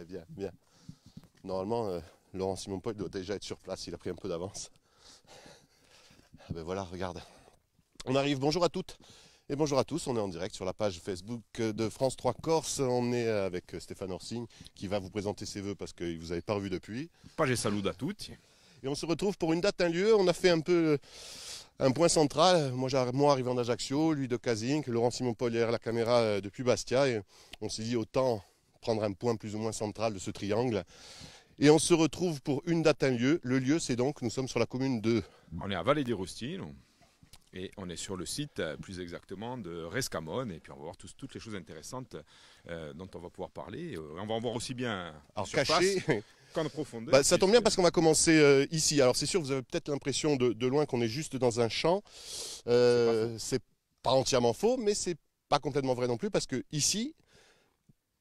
Eh bien, bien. Normalement, euh, Laurent Simon Paul doit déjà être sur place, il a pris un peu d'avance. Ah ben voilà, regarde. On arrive, bonjour à toutes et bonjour à tous, on est en direct sur la page Facebook de France 3 Corse. On est euh, avec euh, Stéphane Orsigne qui va vous présenter ses voeux parce qu'il ne vous avait pas revu depuis. Page et salut à toutes. Et on se retrouve pour une date, un lieu. On a fait un peu un point central. Moi, moi arrivant d'Ajaccio, lui de Cazinque, Laurent Simon-Paul derrière la caméra depuis Bastia. Et on s'est dit autant prendre un point plus ou moins central de ce triangle. Et on se retrouve pour une date, un lieu. Le lieu, c'est donc, nous sommes sur la commune de... On est à Vallée des Roustilles. et on est sur le site euh, plus exactement de Rescamon et puis on va voir toutes les choses intéressantes euh, dont on va pouvoir parler. Euh, on va en voir aussi bien caché. qu'en profondeur. Bah, ça tombe bien parce qu'on va commencer ici. Alors c'est sûr, vous avez peut-être l'impression de, loin qu'on est juste dans un champ. Euh, c'est pas, pas entièrement faux, mais c'est pas complètement vrai non plus parce que ici,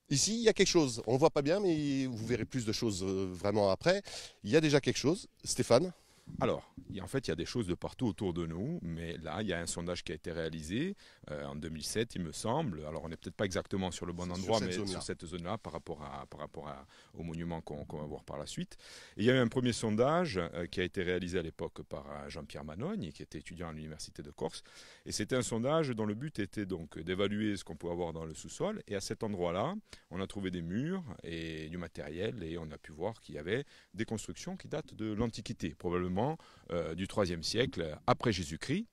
Ici, il y a quelque chose. On ne voit pas bien, mais vous verrez plus de choses euh, vraiment après. Il y a déjà quelque chose. Stéphane alors, en fait, il y a des choses de partout autour de nous, mais là, il y a un sondage qui a été réalisé euh, en 2007, il me semble. Alors, on n'est peut-être pas exactement sur le bon endroit, mais sur cette zone-là par rapport, à, par rapport au monument qu'on va voir par la suite. il y a eu un premier sondage euh, qui a été réalisé à l'époque par euh, Jean-Pierre Manogne, qui était étudiant à l'Université de Corse. Et c'était un sondage dont le but était donc d'évaluer ce qu'on pouvait avoir dans le sous-sol. Et à cet endroit-là, on a trouvé des murs et du matériel, et on a pu voir qu'il y avait des constructions qui datent de l'Antiquité, probablement euh, du IIIe siècle après Jésus-Christ.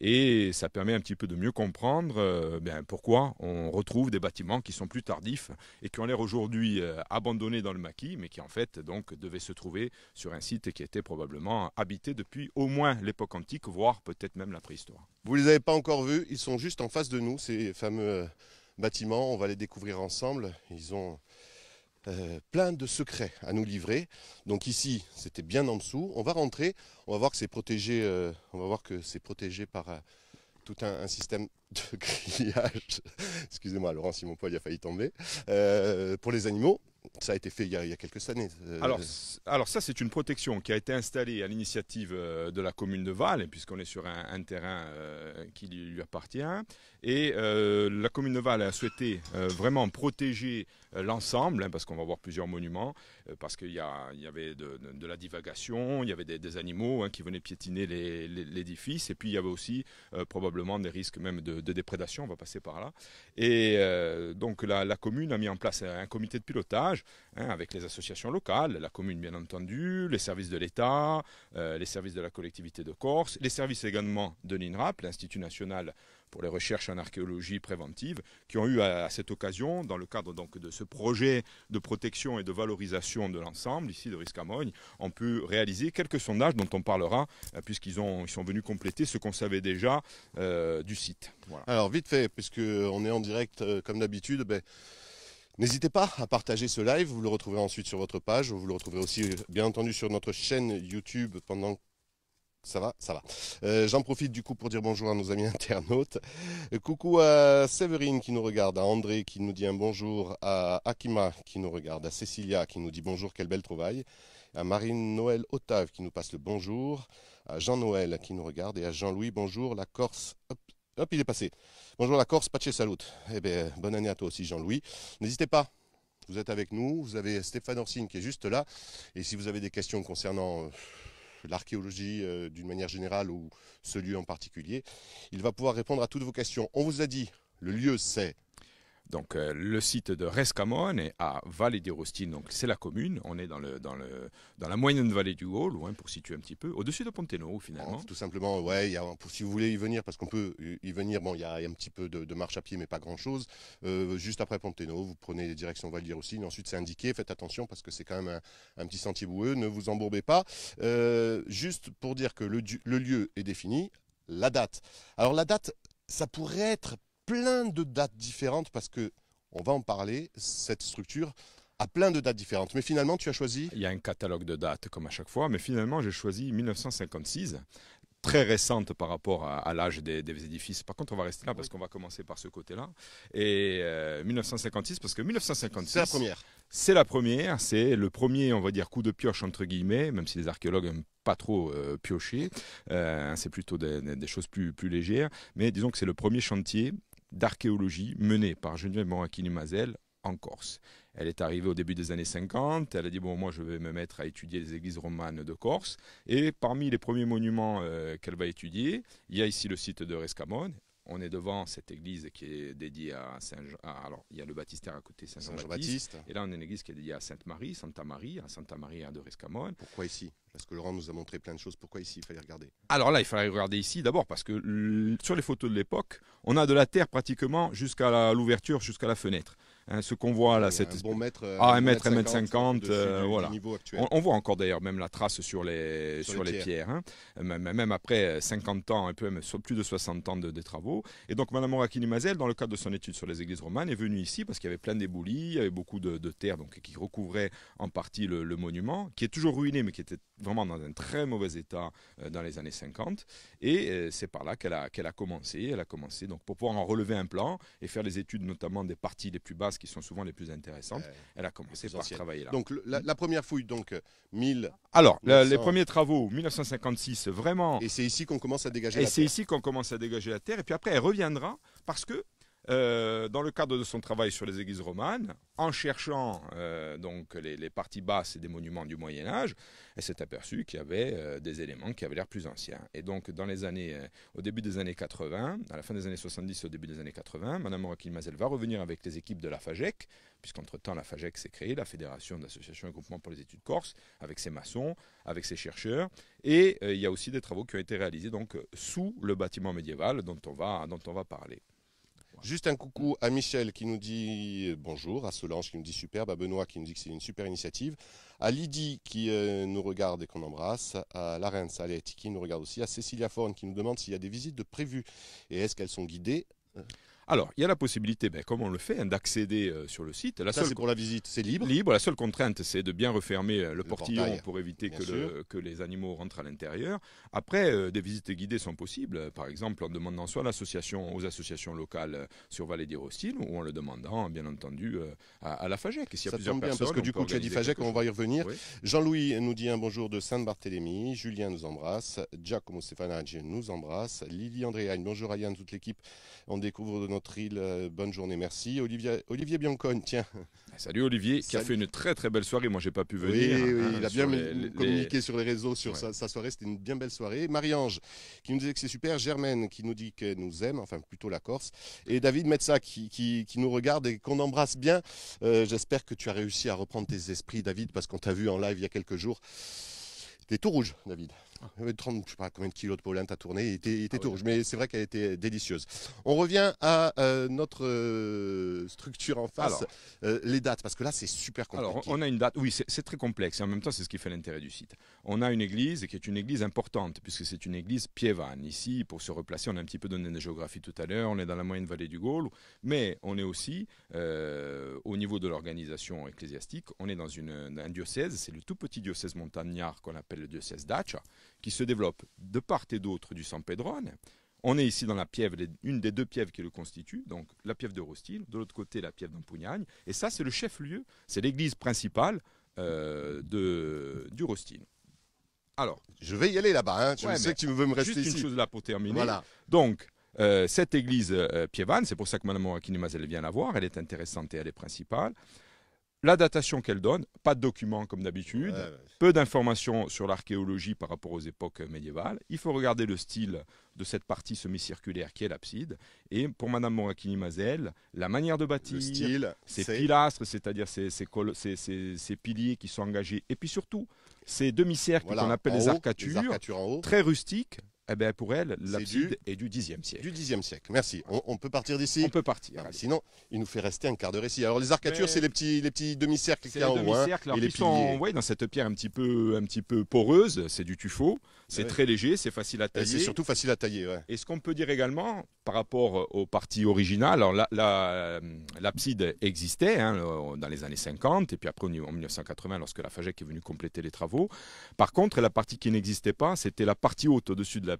Et ça permet un petit peu de mieux comprendre euh, ben, pourquoi on retrouve des bâtiments qui sont plus tardifs et qui ont l'air aujourd'hui euh, abandonnés dans le maquis, mais qui en fait donc devaient se trouver sur un site qui était probablement habité depuis au moins l'époque antique, voire peut-être même la préhistoire. Vous les avez pas encore vus, ils sont juste en face de nous, ces fameux bâtiments. On va les découvrir ensemble. Ils ont euh, plein de secrets à nous livrer. Donc ici, c'était bien en dessous. On va rentrer, on va voir que c'est protégé, euh, on va voir que c'est protégé par euh, tout un, système de grillage. Excusez-moi, Laurent Simon Poil a failli tomber. pour les animaux, ça a été fait il y a, quelques années. Alors, alors ça, c'est une protection qui a été installée à l'initiative de la commune de Val, hein, puisqu'on est sur un, terrain qui lui appartient. Et la commune de Val a souhaité vraiment protéger euh, l'ensemble, hein, parce qu'on va voir plusieurs monuments, euh, parce qu'il y, avait de, la divagation, il y avait des, animaux hein, qui venaient piétiner l'édifice, et puis il y avait aussi euh, probablement des risques même de, déprédation, on va passer par là. Et donc la, commune a mis en place un comité de pilotage hein, avec les associations locales, la commune bien entendu, les services de l'État, les services de la collectivité de Corse, les services également de l'INRAP, l'Institut national pour les recherches en archéologie préventive, qui ont eu à, cette occasion, dans le cadre donc de ce projet de protection et de valorisation de l'ensemble, ici de Riscamogne, ont pu réaliser quelques sondages dont on parlera, euh, puisqu'ils ils sont venus compléter ce qu'on savait déjà euh, du site. Alors vite fait, puisqu'on est en direct euh, comme d'habitude, ben, N'hésitez pas à partager ce live, vous le retrouverez ensuite sur votre page, vous le retrouverez aussi bien entendu sur notre chaîne YouTube pendant ça va, ça va. Euh, j'en profite du coup pour dire bonjour à nos amis internautes. coucou à Séverine qui nous regarde, à André qui nous dit un bonjour, à Akima qui nous regarde, à Cécilia qui nous dit bonjour, quelle belle trouvaille, à Marine-Noël Otave qui nous passe le bonjour, à Jean-Noël qui nous regarde et à Jean-Louis, bonjour, la Corse. Hop, il est passé. Bonjour la Corse, Pache Salut. Eh bien, bonne année à toi aussi Jean-Louis. N'hésitez pas, vous êtes avec nous, vous avez Stéphane Orsine qui est juste là, et si vous avez des questions concernant euh, l'archéologie euh, d'une manière générale ou ce lieu en particulier. Il va pouvoir répondre à toutes vos questions. On vous a dit, le lieu c'est donc euh, le site de Rescamon est à Vallée di donc c'est la commune. On est dans, le, dans, le, dans la moyenne vallée du Haut, loin pour situer un petit peu, au-dessus de Pontenot finalement. tout simplement, ouais. si vous voulez y venir, parce qu'on peut y venir, bon, il y a un petit peu de, marche à pied, mais pas grand-chose. Euh, juste après Pontenot, vous prenez direction Vallée di Rostil. Ensuite, c'est indiqué. Faites attention parce que c'est quand même un, petit sentier boueux. Ne vous embourbez pas. Euh, juste pour dire que le lieu est défini. La date. Alors la date, ça pourrait être plein de dates différentes parce que, on va en parler, cette structure a plein de dates différentes. Mais finalement, tu as choisi Il y a un catalogue de dates comme à chaque fois, mais finalement, j'ai choisi 1956 très récente par rapport à, l'âge des, édifices. Par contre, on va rester là parce qu'on va commencer par ce côté-là. Et 1956, euh, parce que 1956... C'est la première. C'est la première, c'est le premier, on va dire, coup de pioche, entre guillemets, même si les archéologues n'aiment pas trop euh, piocher, euh, c'est plutôt des, des, choses plus, plus légères, mais disons que c'est le premier chantier d'archéologie menée par Geneviève Morakini-Mazel en Corse. Elle est arrivée au début des années 50, elle a dit bon moi je vais me mettre à étudier les églises romanes de Corse et parmi les premiers monuments euh, qu'elle va étudier, il y a ici le site de Rescamon on est devant cette église qui est dédiée à Saint-Jean. Alors, il y a le baptistère à côté Saint-Jean-Baptiste. et là, on a une église qui est dédiée à Sainte-Marie, Santa Marie à Santa à de Rescamon. Pourquoi ici Parce que Laurent nous a montré plein de choses. Pourquoi ici Il fallait regarder. Alors là, il fallait regarder ici d'abord parce que sur les photos de l'époque, on a de la terre pratiquement jusqu'à l'ouverture, jusqu'à la fenêtre. Hein, ce qu'on voit là, c'est euh, ah, 1 mètre, 1 mètre 50, euh, voilà. On, voit encore d'ailleurs même la trace sur les, sur, les, pierres, hein. euh, même, après 50 ans, un peu même, plus de 60 ans de, des travaux. Et donc Madame Orakini Mazel, dans le cadre de son étude sur les églises romanes, est venue ici parce qu'il y avait plein d'éboulis, il y avait beaucoup de, terre donc, qui recouvrait en partie le, monument, qui est toujours ruiné mais qui était vraiment dans un très mauvais état dans les années 50. Et c'est par là qu'elle a, qu'elle a commencé. Elle a commencé donc, pour pouvoir en relever un plan et faire les études notamment des parties les plus basses qui sont souvent les plus intéressantes. Elle a commencé par travailler là. Donc la, première fouille, donc 1000. Euh, Alors les premiers travaux 1956, vraiment. Et c'est ici qu'on commence à dégager. Et c'est ici qu'on commence à dégager la terre. Et puis après, elle reviendra parce que euh, dans le cadre de son travail sur les églises romanes, en cherchant euh, donc les, parties basses et des monuments du Moyen Âge, elle s'est aperçue qu'il y avait euh, des éléments qui avaient l'air plus anciens. Et donc, dans les années, au début des années 80, à la fin des années 70, au début des années 80, Madame Mazel va revenir avec les équipes de la FAGEC, puisqu'entre-temps la FAGEC s'est créée, la Fédération d'associations et groupements pour les études corses, avec ses maçons, avec ses chercheurs, et il y a aussi des travaux qui ont été réalisés donc sous le bâtiment médiéval dont on va, dont on va parler. Juste un coucou à Michel qui nous dit bonjour, à Solange qui nous dit superbe, à Benoît qui nous dit que c'est une super initiative, à Lydie qui euh, nous regarde et qu'on embrasse, à à Letty qui nous regarde aussi, à Cécilia Forne qui nous demande s'il y a des visites de prévues et est-ce qu'elles sont guidées alors, il y a la possibilité, ben, comme on le fait, hein, d'accéder euh, sur le site. La Ça, seule... pour la visite, c'est libre. Libre. La seule contrainte, c'est de bien refermer euh, le, portillon pour éviter que, les animaux rentrent à l'intérieur. Après, euh, des visites guidées sont possibles. Par exemple, en demandant soit l'association aux associations locales sur Vallée d'Hyrostyle ou en le demandant, bien entendu, à, la FAGEC. Ça plusieurs tombe personnes, parce que du coup, tu as dit FAGEC, on va y revenir. Jean-Louis nous dit un bonjour de Sainte-Barthélemy. Julien nous embrasse. Giacomo Stefanage nous embrasse. Lily Andréagne, bonjour à toute l'équipe. On découvre notre île. Euh, bonne journée, merci. Olivier, Olivier Biancogne, tiens. Ah, salut Olivier, qui a fait une très très belle soirée. Moi, j'ai pas pu venir. Oui, hein, il a bien communiqué sur les réseaux sur sa, soirée. C'était une bien belle soirée. Marie-Ange, qui nous disait que c'est super. Germaine, qui nous dit qu'elle nous aime, enfin plutôt la Corse. Et David Metza, qui, qui, nous regarde et qu'on embrasse bien. Euh, j'espère que tu as réussi à reprendre tes esprits, David, parce qu'on t'a vu en live il y a quelques jours. T'es tout rouge, David. 30, euh, je sais pas combien de kilos de pollen t'as tourné, il était, il ah mais c'est vrai qu'elle était délicieuse. On revient à euh, notre euh, structure en face, les dates, parce que là c'est super compliqué. Alors on a une date, oui c'est très complexe, et en même temps c'est ce qui fait l'intérêt du site. On a une église qui est une église importante, puisque c'est une église piévane. Ici, pour se replacer, on a un petit peu donné la géographie tout à l'heure, on est dans la moyenne vallée du Gaulle, mais on est aussi au niveau de l'organisation ecclésiastique, on est dans une, un diocèse, c'est le tout petit diocèse montagnard qu'on appelle le diocèse d'Acha, qui se développe de part et d'autre du San Pedrone. On est ici dans la piève, une des deux pièves qui le constitue, donc la piève de Rostil, de l'autre côté la piève d'Ampugnagne, et ça c'est le chef-lieu, c'est l'église principale euh, de, du Rostil. Alors, je vais y aller là-bas, hein. je sais que tu veux me rester ici. Juste une chose là pour terminer. Voilà. Donc, euh, cette église euh, piévane, c'est pour ça que Mme Akinemazel vient la voir, elle est intéressante et elle est principale la datation qu'elle donne, pas de documents comme d'habitude, peu d'informations sur l'archéologie par rapport aux époques médiévales. Il faut regarder le style de cette partie semi-circulaire qui est l'abside. Et pour Mme Morakini Mazel, la manière de bâtir, style, ses pilastres, c'est-à-dire ces, piliers qui sont engagés, et puis surtout ces demi-cercles qu'on appelle des les arcatures très rustiques, eh ben, pour elle, l'abside est du 10e siècle. Du 10e siècle, merci. On, peut partir d'ici On peut partir. Ah, sinon, il nous fait rester un quart de récit. Alors les arcatures, c'est les petits, les petits demi-cercles qu'il y a hein, les sont ouais, dans cette pierre un petit peu, un petit peu poreuse, c'est du tuffeau. Eh c'est très léger, c'est facile à tailler. C'est surtout facile à tailler. Ouais. Et ce qu'on peut dire également par rapport aux parties originales, alors euh, l'abside la, existait hein, dans les années 50 et puis après en 1980 lorsque la FAGEC est venue compléter les travaux. Par contre, la partie qui n'existait pas, c'était la partie haute au-dessus de la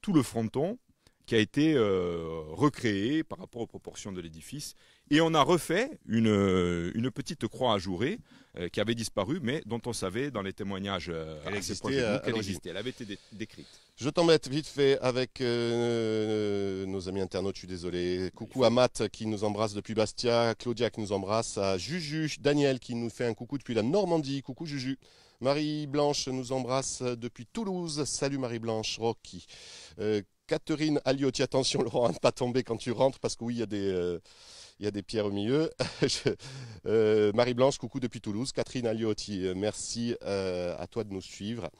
tout le fronton qui a été euh, recréé par rapport aux proportions de l'édifice. Et on a refait une, euh, petite croix ajourée euh, qui avait disparu, mais dont on savait dans les témoignages elle existait, qu'elle existait. Elle avait été décrite. Je t'embête vite fait avec nos amis internautes, je suis désolé. Coucou à Matt qui nous embrasse depuis Bastia, Claudia qui nous embrasse, à Juju, Daniel qui nous fait un coucou depuis la Normandie. Coucou Juju. Marie-Blanche nous embrasse depuis Toulouse. Salut Marie-Blanche, Rocky. Euh, Catherine Aliotti, attention Laurent, à ne pas tomber quand tu rentres, parce que oui, il y a des... Euh, il a des pierres au milieu. Euh, Marie-Blanche, coucou depuis Toulouse. Catherine Aliotti, merci à toi de nous suivre.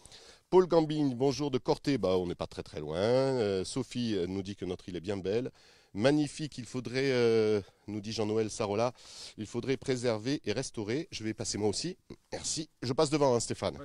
Paul Gambigne, bonjour de Corté, bah, on n'est pas très très loin. Sophie nous dit que notre île est bien belle magnifique. Il faudrait, euh, nous dit Jean-Noël Sarola, il faudrait préserver et restaurer. Je vais passer moi aussi. Merci. Je passe devant, hein, Stéphane.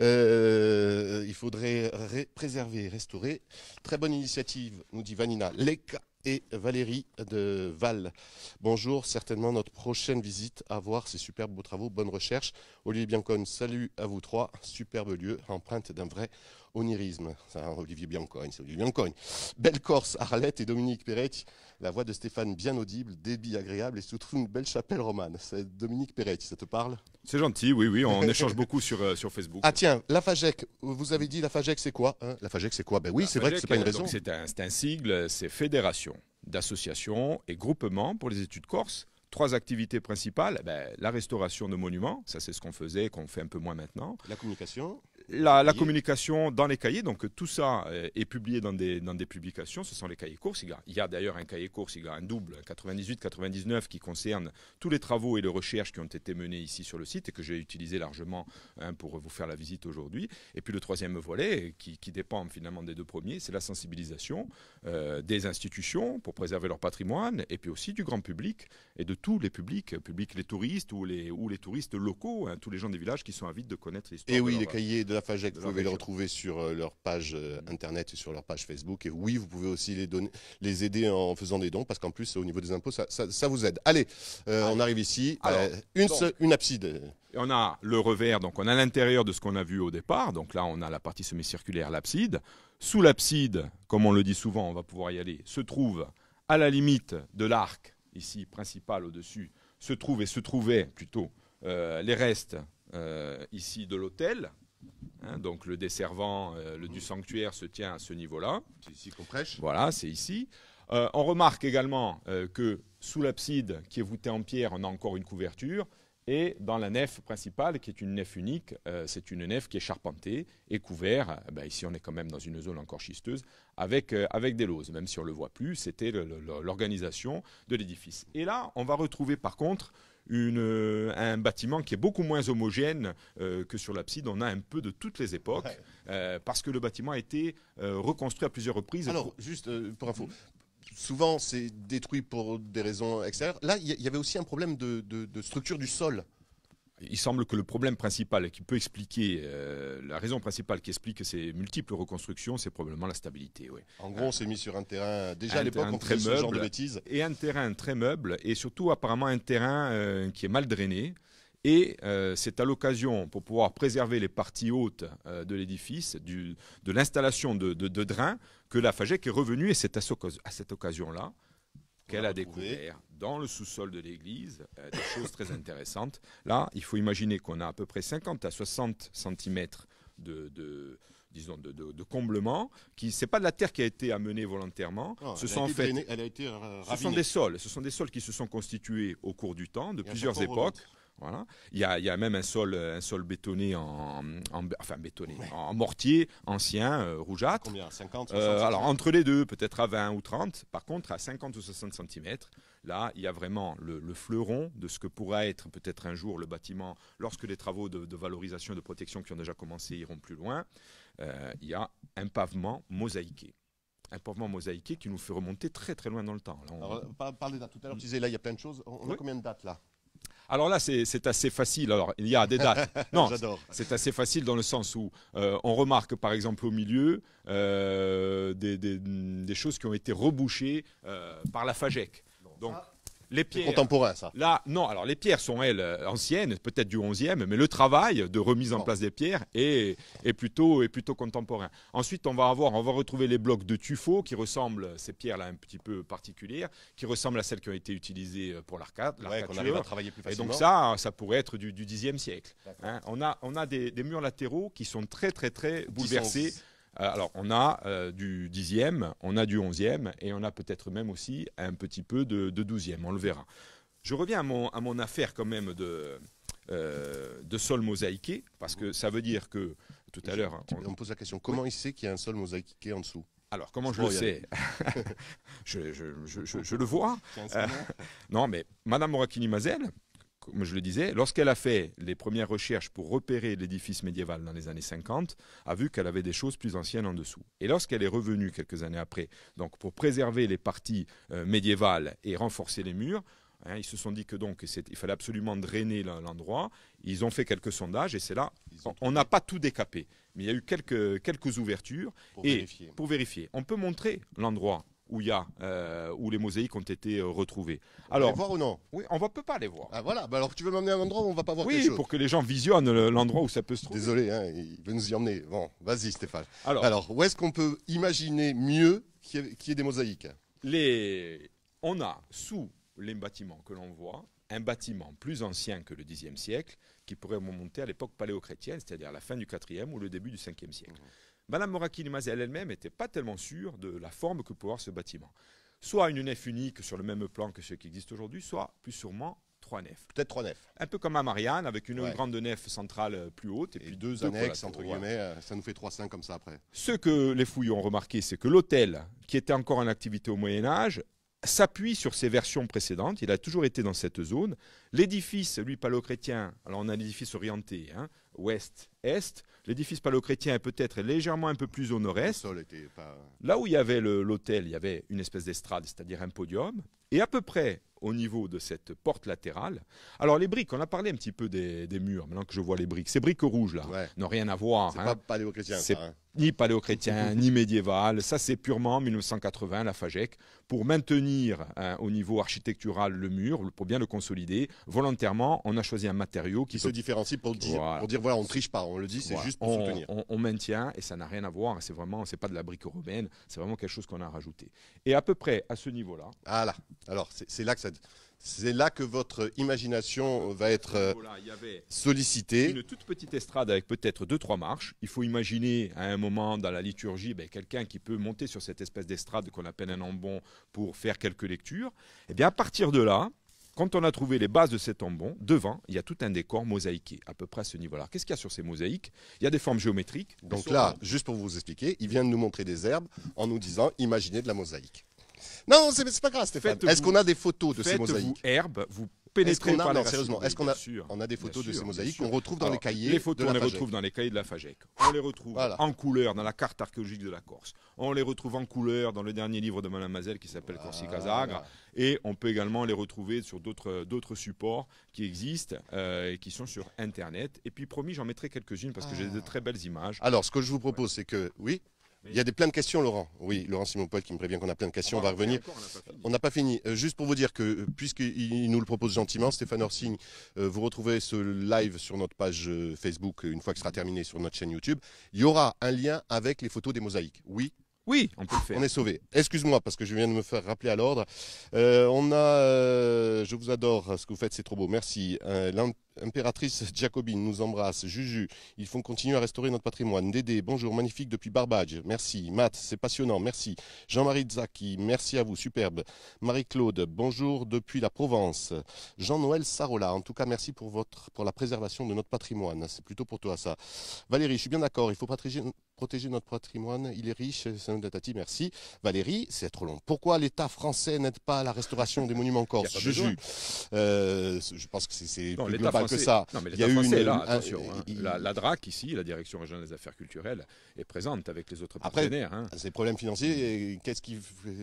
Euh, il faudrait préserver, restaurer. Très bonne initiative, nous dit Vanina Lecca et Valérie de Val. Bonjour, certainement notre prochaine visite à voir ces superbes travaux, bonne recherche. Olivier Biancogne, salut à vous trois, superbe lieu, empreinte d'un vrai onirisme. Ça, Olivier Biancogne, c'est Olivier Biancogne. Belle Corse, Arlette et Dominique Perretti la voix de Stéphane bien audible, débit agréable et surtout une belle chapelle romane. C'est Dominique Perretti, ça te parle C'est gentil, oui, oui, on échange beaucoup sur, euh, sur Facebook. Ah tiens, la FAGEC, vous avez dit la FAGEC c'est quoi hein La FAGEC c'est quoi Ben oui, c'est vrai que c'est pas une raison. C'est un, sigle, c'est Fédération d'associations et groupements pour les études corse. trois activités principales ben, la restauration de monuments, ça c'est ce qu'on faisait, qu'on fait un peu moins maintenant. La communication la, communication dans les cahiers, donc tout ça euh, est publié dans des, dans des publications, ce sont les cahiers courses. Il y a, d'ailleurs un cahier course, il y a un double, 98-99, qui concerne tous les travaux et les recherches qui ont été menés ici sur le site et que j'ai utilisé largement hein, pour vous faire la visite aujourd'hui. Et puis le troisième volet, qui, dépend finalement des deux premiers, c'est la sensibilisation euh, des institutions pour préserver leur patrimoine et puis aussi du grand public et de tous les publics, publics les touristes ou les, ou les touristes locaux, hein, tous les gens des villages qui sont avides de connaître l'histoire. Et eh oui, les cahiers de la FAGEC, vous pouvez les retrouver sur euh, leur page euh, internet et sur leur page Facebook. Et oui, vous pouvez aussi les, donner, les aider en faisant des dons, parce qu'en plus, au niveau des impôts, ça, vous aide. Euh, Allez, on arrive ici. une, une abside. On a le revers, donc on a l'intérieur de ce qu'on a vu au départ. Donc là, on a la partie semi-circulaire, l'abside. Sous l'abside, comme on le dit souvent, on va pouvoir y aller, se trouve à la limite de l'arc ici principal, au-dessus, se trouve et se trouvaient plutôt euh, les restes euh, ici de l'hôtel. Hein, donc le desservant euh, le, du sanctuaire se tient à ce niveau-là. C'est ici qu'on prêche. Voilà, c'est ici. on remarque également que sous l'abside qui est voûtée en pierre, on a encore une couverture. Et dans la nef principale, qui est une nef unique, euh, c'est une nef qui est charpentée et couverte. Euh, ben, ici, on est quand même dans une zone encore schisteuse, avec, euh, avec des lozes. Même si on ne le voit plus, c'était l'organisation de l'édifice. Et là, on va retrouver par contre un bâtiment qui est beaucoup moins homogène que sur l'abside. On a un peu de toutes les époques, parce que le bâtiment a été reconstruit à plusieurs reprises. Alors, juste pour info, souvent c'est détruit pour des raisons extérieures. Là, il y, avait aussi un problème de, structure du sol. Il semble que le problème principal qui peut expliquer, euh, la raison principale qui explique ces multiples reconstructions, c'est probablement la stabilité. En gros, on s'est mis sur un terrain, déjà à l'époque, on ce genre de bêtises. Et un terrain très meuble, et surtout apparemment un terrain euh, qui est mal drainé. Et euh, c'est à l'occasion, pour pouvoir préserver les parties hautes euh, de l'édifice, de l'installation de, drains, que la FAGEC est revenue. Et c'est à, cette occasion-là qu'elle a, découvert dans le sous-sol de l'église euh, des choses très intéressantes. Là, il faut imaginer qu'on a à peu près 50 à 60 cm de, disons, de, comblement, qui c'est pas de la terre qui a été amenée volontairement. ce sont fait, sont des sols, ce sont des sols qui se sont constitués au cours du temps, de plusieurs époques. Voilà. Il, y a, même un sol, bétonné, en, mortier ancien, euh, rougeâtre. Combien 50 euh, Alors entre les deux, peut-être à 20 ou 30. Par contre, à 50 ou 60 cm, là, il y a vraiment le, fleuron de ce que pourra être peut-être un jour le bâtiment lorsque les travaux de, valorisation et de protection qui ont déjà commencé iront plus loin. Euh, il y a un pavement mosaïqué un pavement mosaïqué qui nous fait remonter très très loin dans le temps. on... Alors, Tout à l'heure, tu disais, là, il y a plein de choses. On a combien de dates là alors là, c'est assez facile. Alors, il y a des dates. Non, c'est assez facile dans le sens où euh, on remarque, par exemple, au milieu, euh, des, choses qui ont été rebouchées euh, par la FAGEC. Donc, ah. Les pierres, contemporain, ça. Là, non, alors les pierres sont, elles, euh, anciennes, peut-être du 11 mais le travail de remise en place des pierres est, plutôt, est plutôt contemporain. Ensuite, on va avoir, on va retrouver les blocs de tuffeau qui ressemblent, ces pierres-là un petit peu particulières, qui ressemblent à celles qui ont été utilisées euh, pour l'arcade. Ouais, qu'on arrive travailler plus facilement. Et donc ça, ça pourrait être du, du siècle. Hein. on a, des, murs latéraux qui sont très, très, très bouleversés. Euh, alors, on a euh, du dixième, on a du onzième, et on a peut-être même aussi un petit peu de, douzième, on le verra. Je reviens à mon, affaire quand même euh, de, sol mosaïqué, parce que ça veut dire que tout à l'heure... Hein, on, me pose la question, comment il sait qu'il y a un sol mosaïqué en dessous alors, comment je le sais je, le vois. non, mais Madame Morakini-Mazel, comme je le disais, lorsqu'elle a fait les premières recherches pour repérer l'édifice médiéval dans les années 50, a vu qu'elle avait des choses plus anciennes en dessous. Et lorsqu'elle est revenue quelques années après, donc pour préserver les parties euh, médiévales et renforcer les murs, hein, ils se sont dit que il fallait absolument drainer l'endroit. Ils ont fait quelques sondages et c'est là, on n'a pas tout décapé, mais il y a eu quelques, ouvertures et pour vérifier. On peut montrer l'endroit où, y a, euh, où les mosaïques ont été euh, retrouvées. Alors, on va les voir ou non Oui, on ne peut pas les voir. Ah voilà, bah, alors tu veux m'emmener à un endroit où on ne va pas voir oui, quelque Oui, pour que les gens visionnent l'endroit où ça peut se trouver. Désolé, hein, il veut nous y emmener. Bon, vas-y Stéphane. Alors, où est-ce qu'on peut imaginer mieux qu'il y, ait des mosaïques les... On a sous les bâtiments que l'on voit un bâtiment plus ancien que le Xe siècle qui pourrait remonter à l'époque paléochrétienne, c'est-à-dire la fin du IVe ou le début du Ve siècle. Mhm. Madame Moraki-Limazel elle-même n'était pas tellement sûre de la forme que peut avoir ce bâtiment. Soit une nef unique sur le même plan que ce qui existent aujourd'hui, soit plus sûrement trois nefs. Peut-être trois nefs. Un peu comme à Marianne, avec une grande nef centrale euh, plus haute et, puis deux, annexes, entre guillemets, euh, ça nous fait trois 5 comme ça après. Ce que les fouilles ont remarqué, c'est que l'hôtel, qui était encore en activité au Moyen-Âge, s'appuie sur ses versions précédentes. Il a toujours été dans cette zone. L'édifice, lui, paléo-chrétien, alors on a l'édifice orienté, hein, ouest-est, L'édifice paléochrétien est peut-être légèrement un peu plus au nord-est. Là où il y avait l'hôtel, il y avait une espèce d'estrade, c'est-à-dire un podium. Et à peu près au niveau de cette porte latérale. Alors les briques, on a parlé un petit peu des, murs, maintenant que je vois les briques. Ces briques rouges là n'ont rien à voir. C'est hein. pas paléo-chrétien ça. Hein. Ni paléo-chrétien, ni médiéval. Ça c'est purement 1980, la FAGEC, pour maintenir hein, au niveau architectural le mur, pour bien le consolider. Volontairement, on a choisi un matériau qui, qui se différencie pour dire, pour dire voilà, on ne triche pas, on le dit, c'est juste pour on, soutenir. On, maintient et ça n'a rien à voir. C'est vraiment, c'est pas de la brique romaine, c'est vraiment quelque chose qu'on a rajouté. Et à peu près à ce niveau-là. Voilà. Alors, c'est là que votre imagination va être euh, sollicitée. Une toute petite estrade avec peut-être deux, trois marches. Il faut imaginer à un moment dans la liturgie ben, quelqu'un qui peut monter sur cette espèce d'estrade qu'on appelle un embon pour faire quelques lectures. Et eh bien à partir de là, quand on a trouvé les bases de cet ambon, devant, il y a tout un décor mosaïqué, à peu près à ce niveau-là. Qu'est-ce qu'il y a sur ces mosaïques Il y a des formes géométriques. Donc là, juste pour vous expliquer, il vient de nous montrer des herbes en nous disant imaginez de la mosaïque. Non, c'est pas grave, Stéphane. Est-ce qu'on a des photos de ces mosaïques vous pénétrez pas? sérieusement, est-ce qu'on a, on a des photos de ces mosaïques qu'on retrouve dans les cahiers on les retrouve dans les cahiers de la FAGEC. On les retrouve en couleur dans la carte archéologique de la Corse. On les retrouve en couleur dans le dernier livre de Madame Mazel qui s'appelle Corsica Zagre. Et on peut également les retrouver sur d'autres supports qui existent euh, et qui sont sur Internet. Et puis, promis, j'en mettrai quelques-unes parce que j'ai ah. de très belles images. Alors, ce que je vous propose, c'est que, oui il y a des, plein de questions, Laurent. Oui, Laurent Simon-Paul qui me prévient qu'on a plein de questions. On, va, revenir. on n'a pas fini. Euh, juste pour vous dire que, euh, puisqu'il nous le propose gentiment, Stéphane Orsing, euh, vous retrouvez ce live sur notre page Facebook une fois que sera terminé sur notre chaîne YouTube. Il y aura un lien avec les photos des mosaïques. Oui, oui, on peut le faire. On est sauvé. Excuse-moi parce que je viens de me faire rappeler à l'ordre. on a, je vous adore, ce que vous faites, c'est trop beau. Merci impératrice Jacobine nous embrasse, Juju, ils font continuer à restaurer notre patrimoine. Dédé, bonjour, magnifique depuis Barbage, merci. Matt, c'est passionnant, merci. Jean-Marie Zaki, merci à vous, superbe. Marie-Claude, bonjour depuis la Provence. Jean-Noël Sarola, en tout cas, merci pour, votre, pour la préservation de notre patrimoine. C'est plutôt pour toi, ça. Valérie, je suis bien d'accord, il faut protéger, notre patrimoine, il est riche, c'est merci. Valérie, c'est trop long. Pourquoi l'État français n'aide pas à la restauration des monuments corses Juju, euh, je pense que c'est plus ça. il y a hein. la, DRAC ici, la Direction régionale des affaires culturelles, est présente avec les autres partenaires. Hein. Ces problèmes financiers, qu'est-ce qui,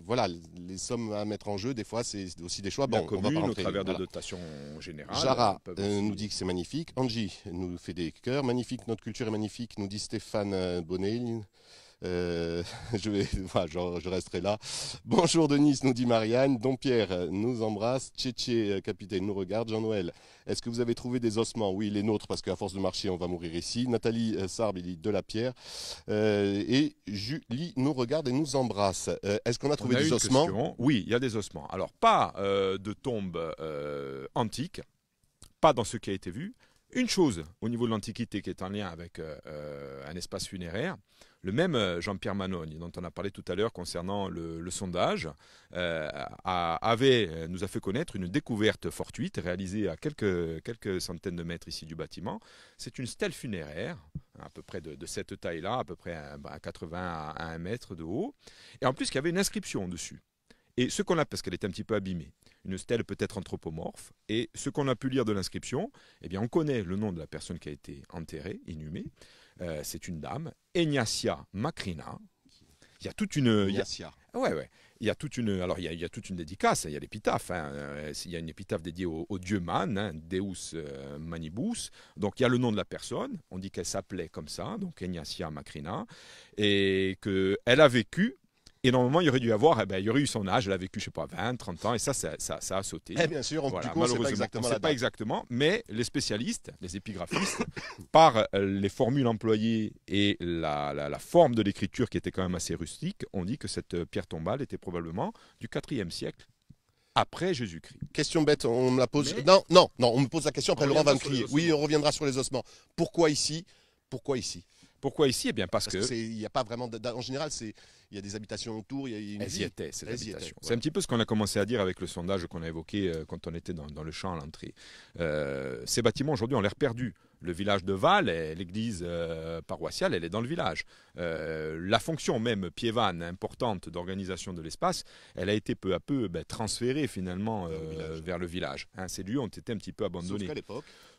voilà, les sommes à mettre en jeu, des fois, c'est aussi des choix. Bon, la commune, au travers de dotations générales. Jara euh, nous dit que c'est magnifique. Angie nous fait des cœurs. Magnifique, notre culture est magnifique, nous dit Stéphane euh, Bonnel. Euh, je, vais, je, resterai là. Bonjour Denise, nous dit Marianne. Pierre, nous embrasse. Tchétché, euh, capitaine, nous regarde. Jean-Noël, est-ce que vous avez trouvé des ossements Oui, les nôtres, parce qu'à force de marcher, on va mourir ici. Nathalie euh, Sarbe, il dit de la pierre. et Julie nous regarde et nous embrasse. est-ce qu'on a trouvé des ossements Oui, il y a des ossements. Alors, pas de tombe antique pas dans ce qui a été vu, une chose au niveau de l'Antiquité qui est en lien avec euh, euh, un espace funéraire, le même euh, Jean-Pierre Manogne, dont on a parlé tout à l'heure concernant le, sondage, nous a fait connaître une découverte fortuite réalisée à quelques, centaines de mètres ici du bâtiment. C'est une stèle funéraire, à peu près de, cette taille-là, à peu près bah, à, à 80 à 1 mètre de haut, et en plus il y avait une inscription dessus. Et ce qu'on a, parce qu'elle est un petit peu abîmée, une stèle peut être anthropomorphe, et ce qu'on a pu lire de l'inscription, eh bien, on connaît le nom de la personne qui a été enterrée, inhumée. Euh, c'est une dame, Ignacia Macrina. Il y a toute une. Ignacia. ouais, ouais. Il y a toute une. Alors, il y a, toute une dédicace. Hein, il y a l'épitaphe. Hein, euh, il y a une épitaphe dédiée au, dieu Man, hein, Deus euh, Manibus. Donc, il y a le nom de la personne. On dit qu'elle s'appelait comme ça, donc Ignacia Macrina, et qu'elle a vécu et normalement, il aurait dû avoir, eh ben, il aurait eu son âge, elle a vécu, je sais pas, 20, 30 ans, et ça, ça, ça, a sauté. Et eh, bien sûr, on ne sait pas exactement. pas exactement, mais les spécialistes, les épigraphistes, par euh, les formules employées et la, forme de l'écriture qui était quand même assez rustique, on dit que cette euh, pierre tombale était probablement du 4e siècle après Jésus-Christ. Question bête, on me la pose. Non, non, non, on me pose la question, après Laurent va me crier. Oui, on reviendra sur les ossements. Pourquoi ici Pourquoi ici Pourquoi ici Eh bien parce, parce que... Il n'y a pas vraiment... En général, c'est il y a des habitations autour, il y a une Elles y ces habitations. C'est un petit peu ce qu'on a commencé à dire avec le sondage qu'on a évoqué euh, quand on était dans, le champ à l'entrée. Euh, ces bâtiments, aujourd'hui, on l'air perdu. Le village de Val, eh, l'église euh, paroissiale, elle est dans le village. la fonction même piévane importante d'organisation de l'espace, elle a été peu à peu ben, transférée finalement vers le village. Hein. ces lieux ont été un petit peu abandonnés.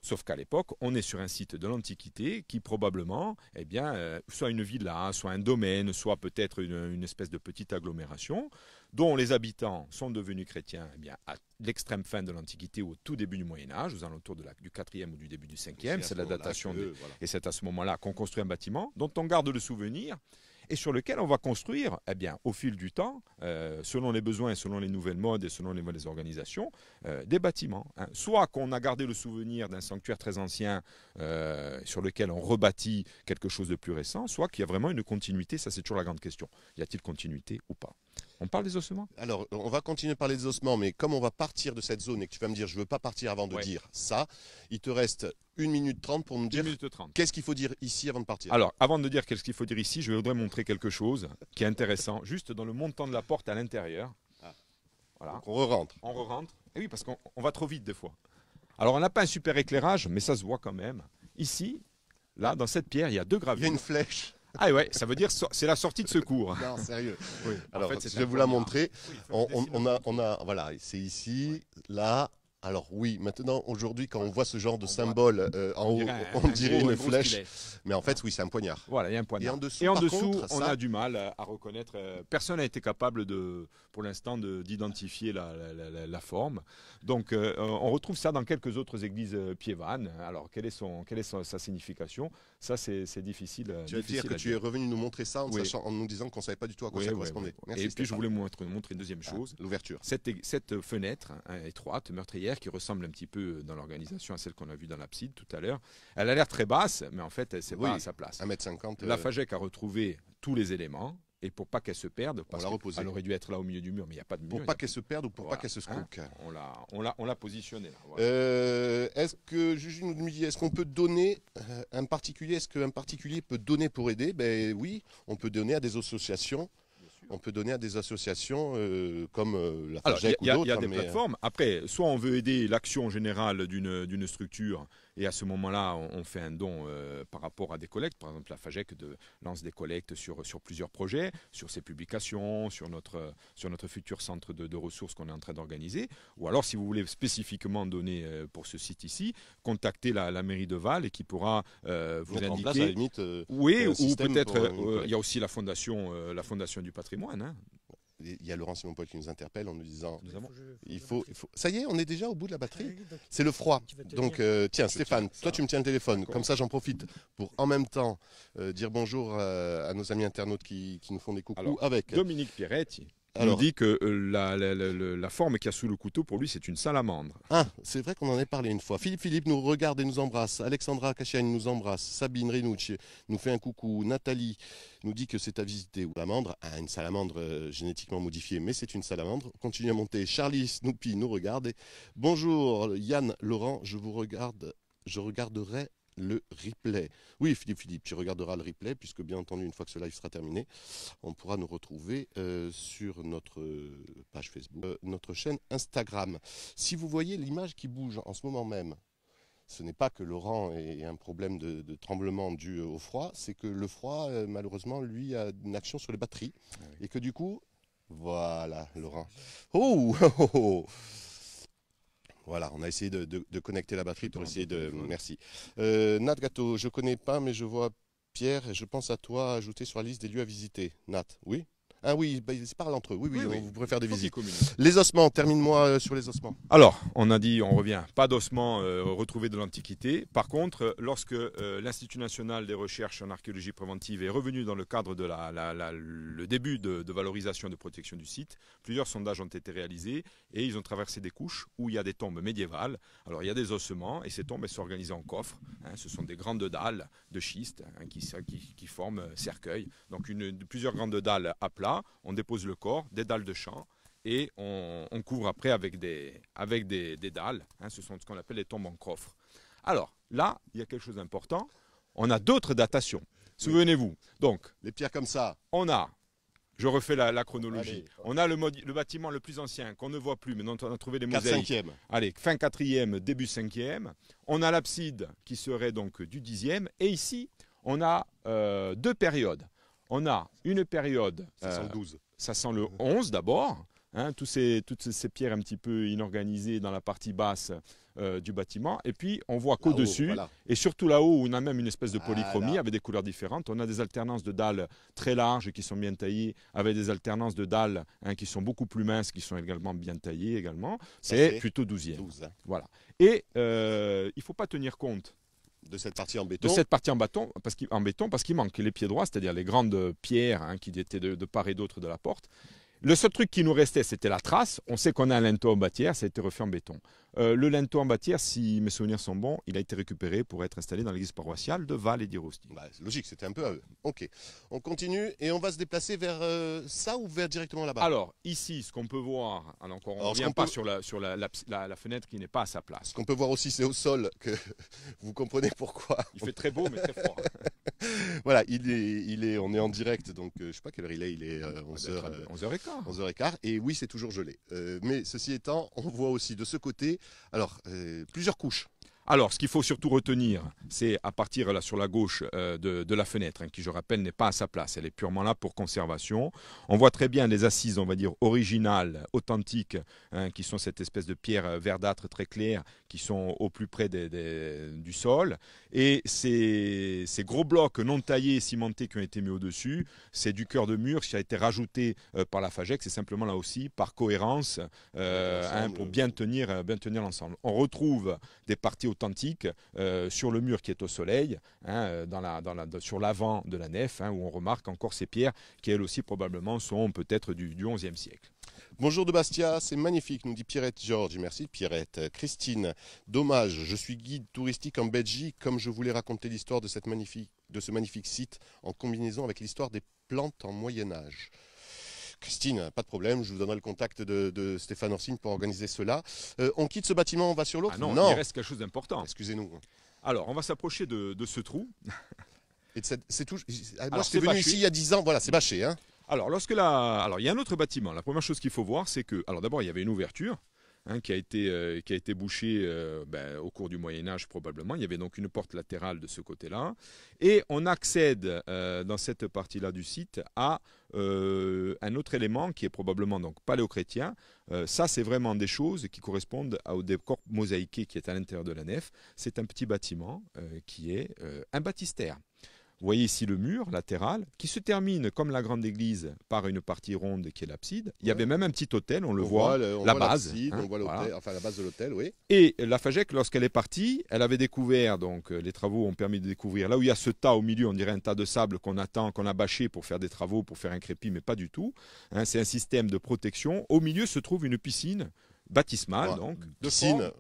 Sauf qu'à l'époque, on est sur un site de l'Antiquité qui probablement, eh bien, soit une villa, soit un domaine, soit peut-être une, une espèce de petite agglomération dont les habitants sont devenus chrétiens eh bien, à l'extrême fin de l'Antiquité ou au tout début du Moyen Âge, aux alentours du 4e ou du début du 5e. C'est la datation. Et c'est à ce moment-là qu'on construit un bâtiment dont on garde le souvenir et sur lequel on va construire, eh bien, au fil du temps, euh, selon les besoins et selon les nouvelles modes et selon les modes des organisations, euh, des bâtiments. Hein. Soit qu'on a gardé le souvenir d'un sanctuaire très ancien euh, sur lequel on rebâtit quelque chose de plus récent, soit qu'il y a vraiment une continuité, ça c'est toujours la grande question. Y a-t-il continuité ou pas on parle des ossements Alors, on va continuer de parler des ossements, mais comme on va partir de cette zone et que tu vas me dire, je ne veux pas partir avant de dire ça, il te reste 1 minute 30 pour me dire qu'est-ce qu'il faut dire ici avant de partir. Alors, avant de dire qu'est-ce qu'il faut dire ici, je voudrais montrer quelque chose qui est intéressant, juste dans le montant de la porte à l'intérieur. Ah. on re-rentre. On re-rentre. Et eh oui, parce qu'on va trop vite des fois. Alors, on n'a pas un super éclairage, mais ça se voit quand même. Ici, là, dans cette pierre, il y a deux gravures. Il y a une flèche. Ah ouais, ça veut dire que c'est la sortie de secours. Non, sérieux. Alors, je vais vous la montrer. on, on, a, on a, voilà, c'est ici, là, alors oui, maintenant, aujourd'hui, quand on voit ce genre de symbole euh, en haut, on dirait une flèche. Mais en fait, oui, c'est un poignard. Voilà, il y a un poignard. Et en dessous, on a du mal à reconnaître. Euh, personne n'a été capable, de, pour l'instant, d'identifier la, forme. Donc, euh, on retrouve ça dans quelques autres églises piévanes. Alors, quelle est, son, quelle est sa signification Ça, c'est difficile. Tu veux dire que tu es revenu nous montrer ça en, nous disant qu'on ne savait pas du tout à quoi ça correspondait. Merci, Et puis, je voulais montrer, une deuxième ah, chose. L'ouverture. Cette, fenêtre hein, étroite, meurtrière, qui ressemble un petit peu euh, dans l'organisation à celle qu'on a vue dans l'abside tout à l'heure. Elle a l'air très basse, mais en fait, elle s'est pas à sa place. 1 50 La Fagec a retrouvé tous les éléments, et pour pas qu'elle se perde, parce la Elle aurait dû être là au milieu du mur, mais il n'y a pas de mur. Pour pas qu'elle se perde ou pour pas qu'elle se hein. scouque. on l'a, on l'a, on l'a positionnée. Euh, est-ce que nous est-ce qu'on peut donner euh, un particulier, est-ce qu'un particulier peut donner pour aider Ben oui, on peut donner à des associations on peut donner à des associations euh, comme euh, la FAGEC ou d'autres. Il y a, des euh, plateformes. Après, soit on veut aider l'action générale d'une structure et à ce moment-là, on, fait un don euh, par rapport à des collectes. Par exemple, la FAGEC lance des collectes sur, sur plusieurs projets, sur ses publications, sur notre, sur notre futur centre de, ressources qu'on est en train d'organiser. Ou alors, si vous voulez spécifiquement donner euh, pour ce site ici, contactez la, mairie de Val et qui pourra euh, vous indiquer. limite, oui, ou peut-être. il y a aussi la fondation, la fondation du patrimoine. Hein il y a Laurent Simon Paul qui nous interpelle en nous disant il, faut, ça y est on est déjà au bout de la batterie ah c'est le froid donc euh, tiens Stéphane toi tu me tiens le téléphone comme ça j'en profite pour en même temps euh, dire bonjour euh, à, nos amis internautes qui, nous font des coucou avec Dominique Pierretti il nous dit que euh, la, forme qu'il y a sous le couteau, pour lui, c'est une salamandre. Ah, c'est vrai qu'on en a parlé une fois. Philippe Philippe nous regarde et nous embrasse. Alexandra nous embrasse. Sabine Rinucci nous fait un coucou. Nathalie nous dit que c'est à visiter. Salamandre, ah, une salamandre euh, génétiquement modifiée, mais c'est une salamandre. Continue à monter. Charlie Snoopy nous regarde. Bonjour Yann Laurent, je vous regarde. Je regarderai le replay. Oui, Philippe Philippe, tu regarderas le replay, puisque bien entendu, une fois que ce live sera terminé, on pourra nous retrouver euh, sur notre euh, page Facebook, euh, notre chaîne Instagram. Si vous voyez l'image qui bouge en ce moment même, ce n'est pas que Laurent ait un problème de, tremblement dû au froid, c'est que le froid, malheureusement, lui, a une action sur les batteries, ah et que du coup, voilà, Laurent. oh, oh, oh, oh. Voilà, on a essayé de, connecter la batterie pour essayer de. Merci. Euh, Nat Gâteau, je connais pas, mais je vois Pierre et je pense à toi ajouter sur la liste des lieux à visiter. Nat, oui ah oui, bah, ils parlent entre eux. Oui, oui, vous pouvez faire des visites. Les ossements, termine-moi euh, sur les ossements. Alors, on a dit, on revient, pas d'ossements euh, retrouvés de l'Antiquité. Par contre, euh, lorsque l'Institut national des recherches en archéologie préventive est revenu dans le cadre de la, le début de, valorisation et de protection du site, plusieurs sondages ont été réalisés et ils ont traversé des couches où il y a des tombes médiévales. Alors, il y a des ossements et ces tombes, elles sont organisées en coffres. Hein. ce sont des grandes dalles de schiste hein, qui, qui, qui, forment cercueil. Donc, une, plusieurs grandes dalles à plat on dépose le corps, des dalles de champ, et on, couvre après avec des, dalles. Hein, ce sont ce qu'on appelle les tombes en coffre. Alors là, il y a quelque chose d'important. On a d'autres datations. Souvenez-vous. Donc, les pierres comme ça. On a, je refais la, chronologie. on a le, bâtiment le plus ancien qu'on ne voit plus, mais dont on a trouvé des mosaïques. 5 Allez, fin 4 début 5e. On a l'abside qui serait donc du dixième. Et ici, on a euh, deux périodes on a une période. Euh, ça sent le 11 d'abord. Hein, toutes ces pierres un petit peu inorganisées dans la partie basse euh, du bâtiment. Et puis, on voit qu'au-dessus, et surtout là-haut, on a même une espèce de polychromie avec des couleurs différentes. On a des alternances de dalles très larges qui sont bien taillées, avec des alternances de dalles hein, qui sont beaucoup plus minces, qui sont également bien taillées également. C'est plutôt douzième. Voilà. Et euh, il ne faut pas tenir compte de cette partie en béton. De cette partie en, bâton, parce qu'il, en béton, parce qu'il manque les pieds droits, c'est-à-dire les grandes pierres hein, qui étaient de part et d'autre de la porte. Le seul truc qui nous restait, c'était la trace. On sait qu'on a un linteau en bâtière, ça a été refait en béton. Euh, le linteau en bâtière, si mes souvenirs sont bons, il a été récupéré pour être installé dans l'église paroissiale de Val et d'Irosti. Bah, logique, c'était un peu à Ok, on continue et on va se déplacer vers euh, ça ou vers directement là-bas Alors, ici, ce qu'on peut voir, encore, on ne revient pas sur, la, fenêtre qui n'est pas à sa place. Ce qu'on peut voir aussi, c'est au sol que vous comprenez pourquoi. Il fait très beau, mais très froid. voilà, il il est, on est en direct, donc euh, je sais pas quelle heure il est, il est 11h, 11h15. 11h15. Et oui, c'est toujours gelé. Euh, mais ceci étant, on voit aussi de ce côté, alors, euh, plusieurs couches. Alors, ce qu'il faut surtout retenir, c'est à partir là, sur la gauche euh, de, la fenêtre, hein, qui, je rappelle, n'est pas à sa place. Elle est purement là pour conservation. On voit très bien les assises, on va dire, originales, authentiques, hein, qui sont cette espèce de pierre verdâtre très claire, qui sont au plus près du sol. Et ces, gros blocs non taillés, cimentés, qui ont été mis au-dessus, c'est du cœur de mur qui a été rajouté euh, par la FAGEC. C'est simplement là aussi par cohérence euh, hein, pour bien tenir, bien tenir l'ensemble. On retrouve des parties authentique euh, sur le mur qui est au soleil, hein, euh, sur l'avant de la nef, hein, où on remarque encore ces pierres qui elles aussi probablement sont peut-être du, XIe siècle. Bonjour de Bastia, c'est magnifique, nous dit Pierrette Georges. Merci Pierrette. Christine, dommage, je suis guide touristique en Belgique. Comme je voulais raconter l'histoire de, de ce magnifique site en combinaison avec l'histoire des plantes en Moyen-Âge. Christine, pas de problème, je vous donnerai le contact de, Stéphane Orsine pour organiser cela. Euh, on quitte ce bâtiment, on va sur l'autre ah non, non, il reste quelque chose d'important. Excusez-nous. Alors, on va s'approcher de, ce trou. c'est tout. Ah, venu ici il y a 10 ans, voilà, c'est bâché. Hein. Alors, lorsque Alors, il y a un autre bâtiment. La première chose qu'il faut voir, c'est que. Alors, d'abord, il y avait une ouverture. Hein, euh, qui, a été, bouché euh, ben, au cours du Moyen Âge probablement. Il y avait donc une porte latérale de ce côté-là. Et on accède euh, dans cette partie-là du site à un autre élément qui est probablement donc paléochrétien. ça, c'est vraiment des choses qui correspondent au décor mosaïqué qui est à l'intérieur de la nef. C'est un petit bâtiment qui est un baptistère. Vous voyez ici le mur latéral qui se termine comme la grande église par une partie ronde qui est l'abside. Il y avait même un petit hôtel, on le voit, la base, hein, la base de l'hôtel, oui. Et la Fagec, lorsqu'elle est partie, elle avait découvert donc euh, les travaux ont permis de découvrir là où il y a ce tas au milieu, on dirait un tas de sable qu'on attend, qu'on a bâché pour faire des travaux, pour faire un crépi, mais pas du tout. Hein. c'est un système de protection. Au milieu se trouve une piscine baptismale, donc de piscine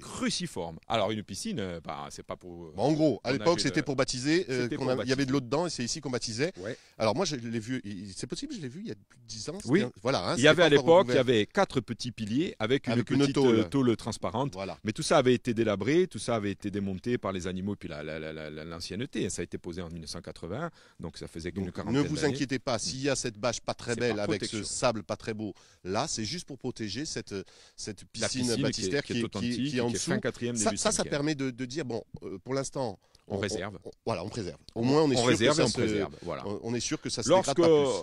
cruciforme. Alors une piscine, euh, bah, c'est pas pour. Euh, en gros, à l'époque c'était pour baptiser. Euh, il y avait de l'eau dedans et c'est ici qu'on baptisait. Alors moi je l'ai vu. C'est possible, je l'ai vu il y a plus de 10 ans. Oui. voilà. Hein, il y avait à l'époque, il y avait quatre petits piliers avec une petite tôle. transparente. Mais tout ça avait été délabré, tout ça avait été démonté par les animaux puis l'ancienneté. La, hein. ça a été posé en 1980, donc ça faisait que une Ne vous inquiétez pas, s'il y a cette bâche pas très belle avec ce sable pas très beau, là c'est juste pour protéger cette cette piscine baptistère qui est authentique ça, ça, permet de, dire, bon, euh, pour l'instant, on, réserve. voilà, on préserve. Au moins, on est sûr que ça on se, préserve. Voilà. On est sûr que ça se Lorsque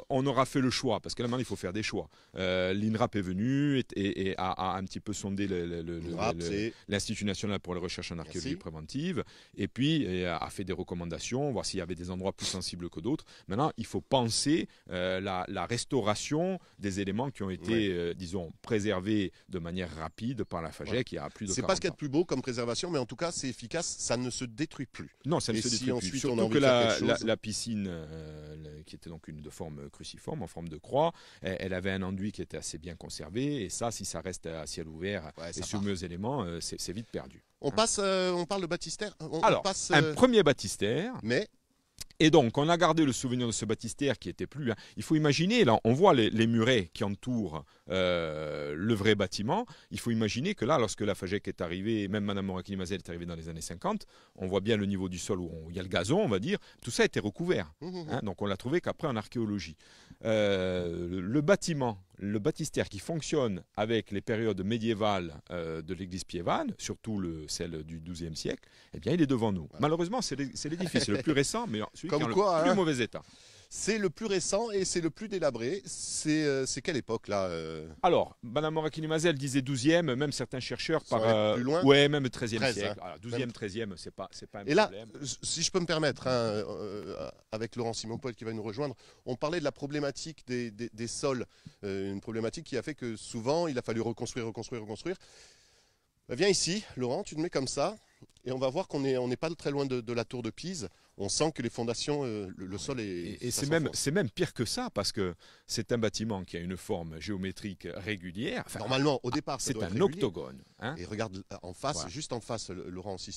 on aura fait le choix, parce que la maintenant, il faut faire des choix. Euh, L'INRAP est venu et, a, un petit peu sondé l'Institut national pour la recherche en archéologie préventive, et puis a fait des recommandations, voir s'il y avait des endroits plus sensibles que d'autres. Maintenant, il faut penser euh, la, restauration des éléments qui ont été, euh, disons, préservés de manière rapide par la FAGEC qui a plus de C'est pas ce qu'il y a plus beau comme préservation, mais en tout cas, c'est efficace, ça ne se détruit plus. Non, ça ne se détruit Surtout que la, piscine, euh, qui était donc une de forme cruciforme, en forme de croix, euh, elle, avait un enduit qui était assez bien conservé. Et ça, si ça reste à ciel ouvert et et aux éléments, euh, c'est vite perdu. On hein. passe, on parle de baptistère. Alors, passe, un premier baptistère. Mais et donc, on a gardé le souvenir de ce baptistère qui n'était plus. Hein. Il faut imaginer, là, on voit les, murets qui entourent euh, le vrai bâtiment. Il faut imaginer que là, lorsque la Fagec est arrivée, même Mme Morakini-Mazel est arrivée dans les années 50, on voit bien le niveau du sol où, il y a le gazon, on va dire. Tout ça a été recouvert. Mmh, mmh, mmh. Hein. donc, on l'a trouvé qu'après en archéologie. Euh, le bâtiment, le baptistère qui fonctionne avec les périodes médiévales euh, de l'église piévane, surtout le, celle du XIIe siècle, eh bien, il est devant nous. Malheureusement, c'est l'édifice le plus récent, mais comme quoi, le hein. mauvais état. C'est le plus récent et c'est le plus délabré. C'est euh, c'est quelle époque là euh Alors, Madame Morakini-Mazel disait 12e, même certains chercheurs par euh, plus loin. ouais, même 13e siècle. 12e, hein. 13e, c'est pas c'est pas Et là, si je peux me permettre, hein, avec Laurent simon poël qui va nous rejoindre, on parlait de la problématique des, sols, une problématique qui a fait que souvent il a fallu reconstruire, reconstruire, reconstruire. Bah, viens ici, Laurent, tu te mets comme ça et on va voir qu'on n'est pas très loin de, la tour de Pise. On sent que les fondations, euh, le, sol est. Et, c'est même, pire que ça, parce que c'est un bâtiment qui a une forme géométrique régulière. Normalement, au ah, départ, c'est un octogone. Hein. et regarde euh, en face, juste en face, Laurent, si,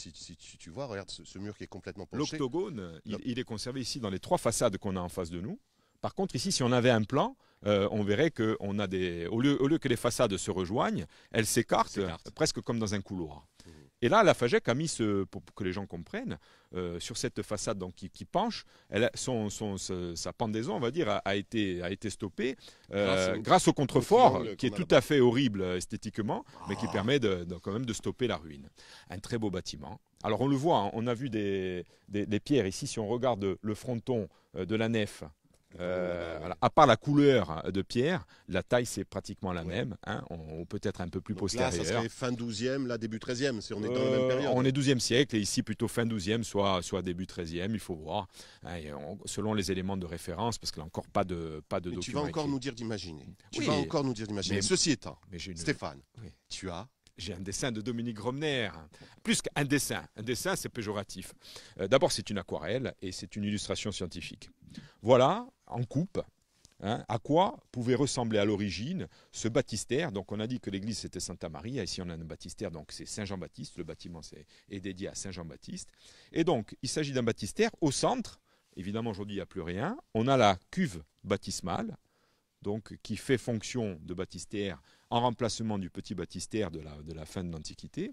tu vois, regarde ce, mur qui est complètement penché. L'octogone, il, est conservé ici dans les trois façades qu'on a en face de nous. Par contre, ici, si on avait un plan, euh, on verrait qu'on a des au lieu, que les façades se rejoignent, elles s'écartent presque comme dans un couloir. Et là, la Fagec a mis, ce, pour, que les gens comprennent, euh, sur cette façade qui, penche, sa pendaison, on va dire, a, été, a été stoppée euh, grâce, au, contrefort, euh, qui est tout à fait horrible esthétiquement, mais qui ah. permet quand même de stopper la ruine. Un très beau bâtiment. Alors on le voit, hein, on a vu des, pierres ici, si on regarde le fronton de la nef, euh, à part la couleur hein, de pierre, la taille c'est pratiquement la même, hein. on, peut être un peu plus postérieur. Là, ça serait fin 12e, là début 13e, si on est dans la même euh, période. On est 12e siècle et ici plutôt fin 12e, soit, soit début 13e, il faut voir, hein, selon les éléments de référence, parce qu'il n'y a encore pas de, pas de Tu vas encore nous dire d'imaginer. Tu vas encore nous dire d'imaginer. Ceci étant, Stéphane, tu as j'ai un dessin de Dominique Gromner. Plus qu'un dessin, un dessin c'est péjoratif. Euh, d'abord c'est une aquarelle et c'est une illustration scientifique. Voilà, en coupe, hein, à quoi pouvait ressembler à l'origine ce baptistère Donc on a dit que l'église c'était Santa Maria, ici on a un baptistère, donc c'est Saint-Jean-Baptiste, le bâtiment est dédié à Saint-Jean-Baptiste. Et donc il s'agit d'un baptistère au centre, évidemment aujourd'hui il n'y a plus rien, on a la cuve baptismale donc, qui fait fonction de baptistère en remplacement du petit baptistère de la, fin de l'Antiquité.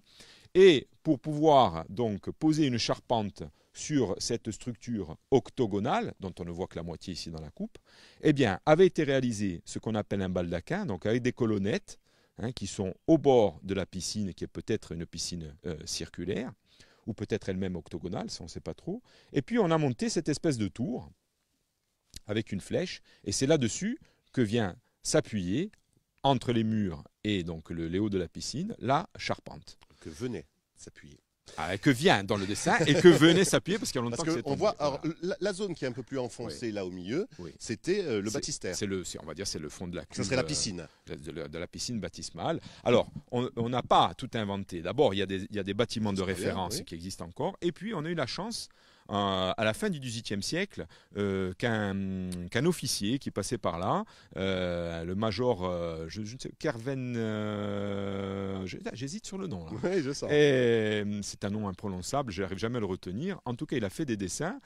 Et pour pouvoir donc poser une charpente sur cette structure octogonale, dont on ne voit que la moitié ici dans la coupe, eh bien, avait été réalisé ce qu'on appelle un baldaquin, donc avec des colonnettes hein, qui sont au bord de la piscine, qui est peut-être une piscine euh, circulaire, ou peut-être elle-même octogonale, ça on ne sait pas trop. Et puis on a monté cette espèce de tour avec une flèche, et c'est là-dessus que vient s'appuyer entre les murs et donc le, les de la piscine la charpente. Que venait s'appuyer. Ah, que vient dans le dessin et que venait s'appuyer parce qu'il y a longtemps parce on voit la, zone qui est un peu plus enfoncée là au milieu c'était euh, le baptistère c'est le on va dire c'est le fond de la serait la euh, piscine de, la piscine baptismale alors on n'a pas tout inventé d'abord il, y, a des bâtiments de référence qui existent encore et puis on a eu la chance euh, à la fin du XVIIIe siècle euh, qu'un officier qui passait par là, euh, le major, je, ne sais, ah, j'hésite sur le nom là. c'est un nom imprononçable, j'arrive jamais à le retenir. En tout cas, il a fait des dessins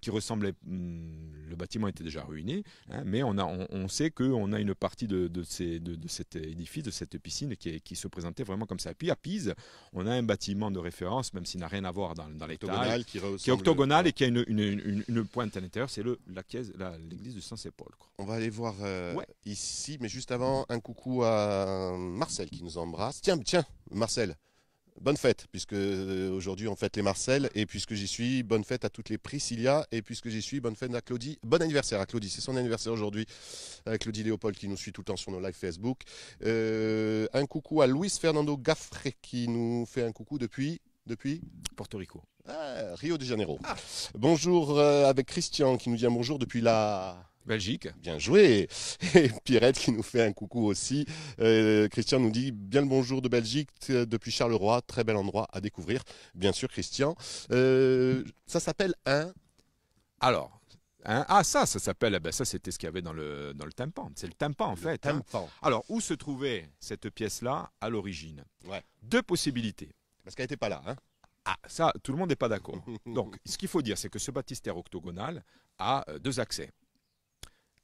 qui ressemblaient. Hmm, le bâtiment était déjà ruiné, hein, mais on, a, on, sait sait qu'on a une partie de, de, ces, de, de, cet édifice, de cette piscine qui, qui, se présentait vraiment comme ça. Puis à Pise, on a un bâtiment de référence, même s'il n'a rien à voir dans, dans qui, qui est octogonal et qui a une, pointe à l'intérieur, c'est l'église la, saint sépol On va aller voir euh, ici, mais juste avant, un coucou à Marcel qui nous embrasse. Tiens, tiens, Marcel, bonne fête, puisque euh, aujourd'hui on fête les Marcel, et puisque j'y suis, bonne fête à toutes les Priscilla, et puisque j'y suis, bonne fête à Claudie, bon anniversaire à Claudie, c'est son anniversaire aujourd'hui, euh, Claudie Léopold qui nous suit tout le temps sur nos live Facebook. un coucou à Luis Fernando Gaffré qui nous fait un coucou depuis depuis Porto Rico. Ah, Rio de Janeiro. Ah. Bonjour euh, avec Christian qui nous dit un bonjour depuis la... Belgique. Bien joué. Et Pierrette qui nous fait un coucou aussi. Euh, Christian nous dit bien le bonjour de Belgique euh, depuis Charleroi. Très bel endroit à découvrir. Bien sûr, Christian. ça s'appelle un. Alors. Un... Ah ça, ça s'appelle, eh ben, ça c'était ce qu'il y avait dans le, dans le tympan. C'est le tympan en fait. Hein. Tympan. Alors où se trouvait cette pièce-là à l'origine Deux possibilités. Parce qu'elle n'était pas là. Hein ah, ça, tout le monde n'est pas d'accord. Donc, ce qu'il faut dire, c'est que ce baptistère octogonal a euh, deux accès.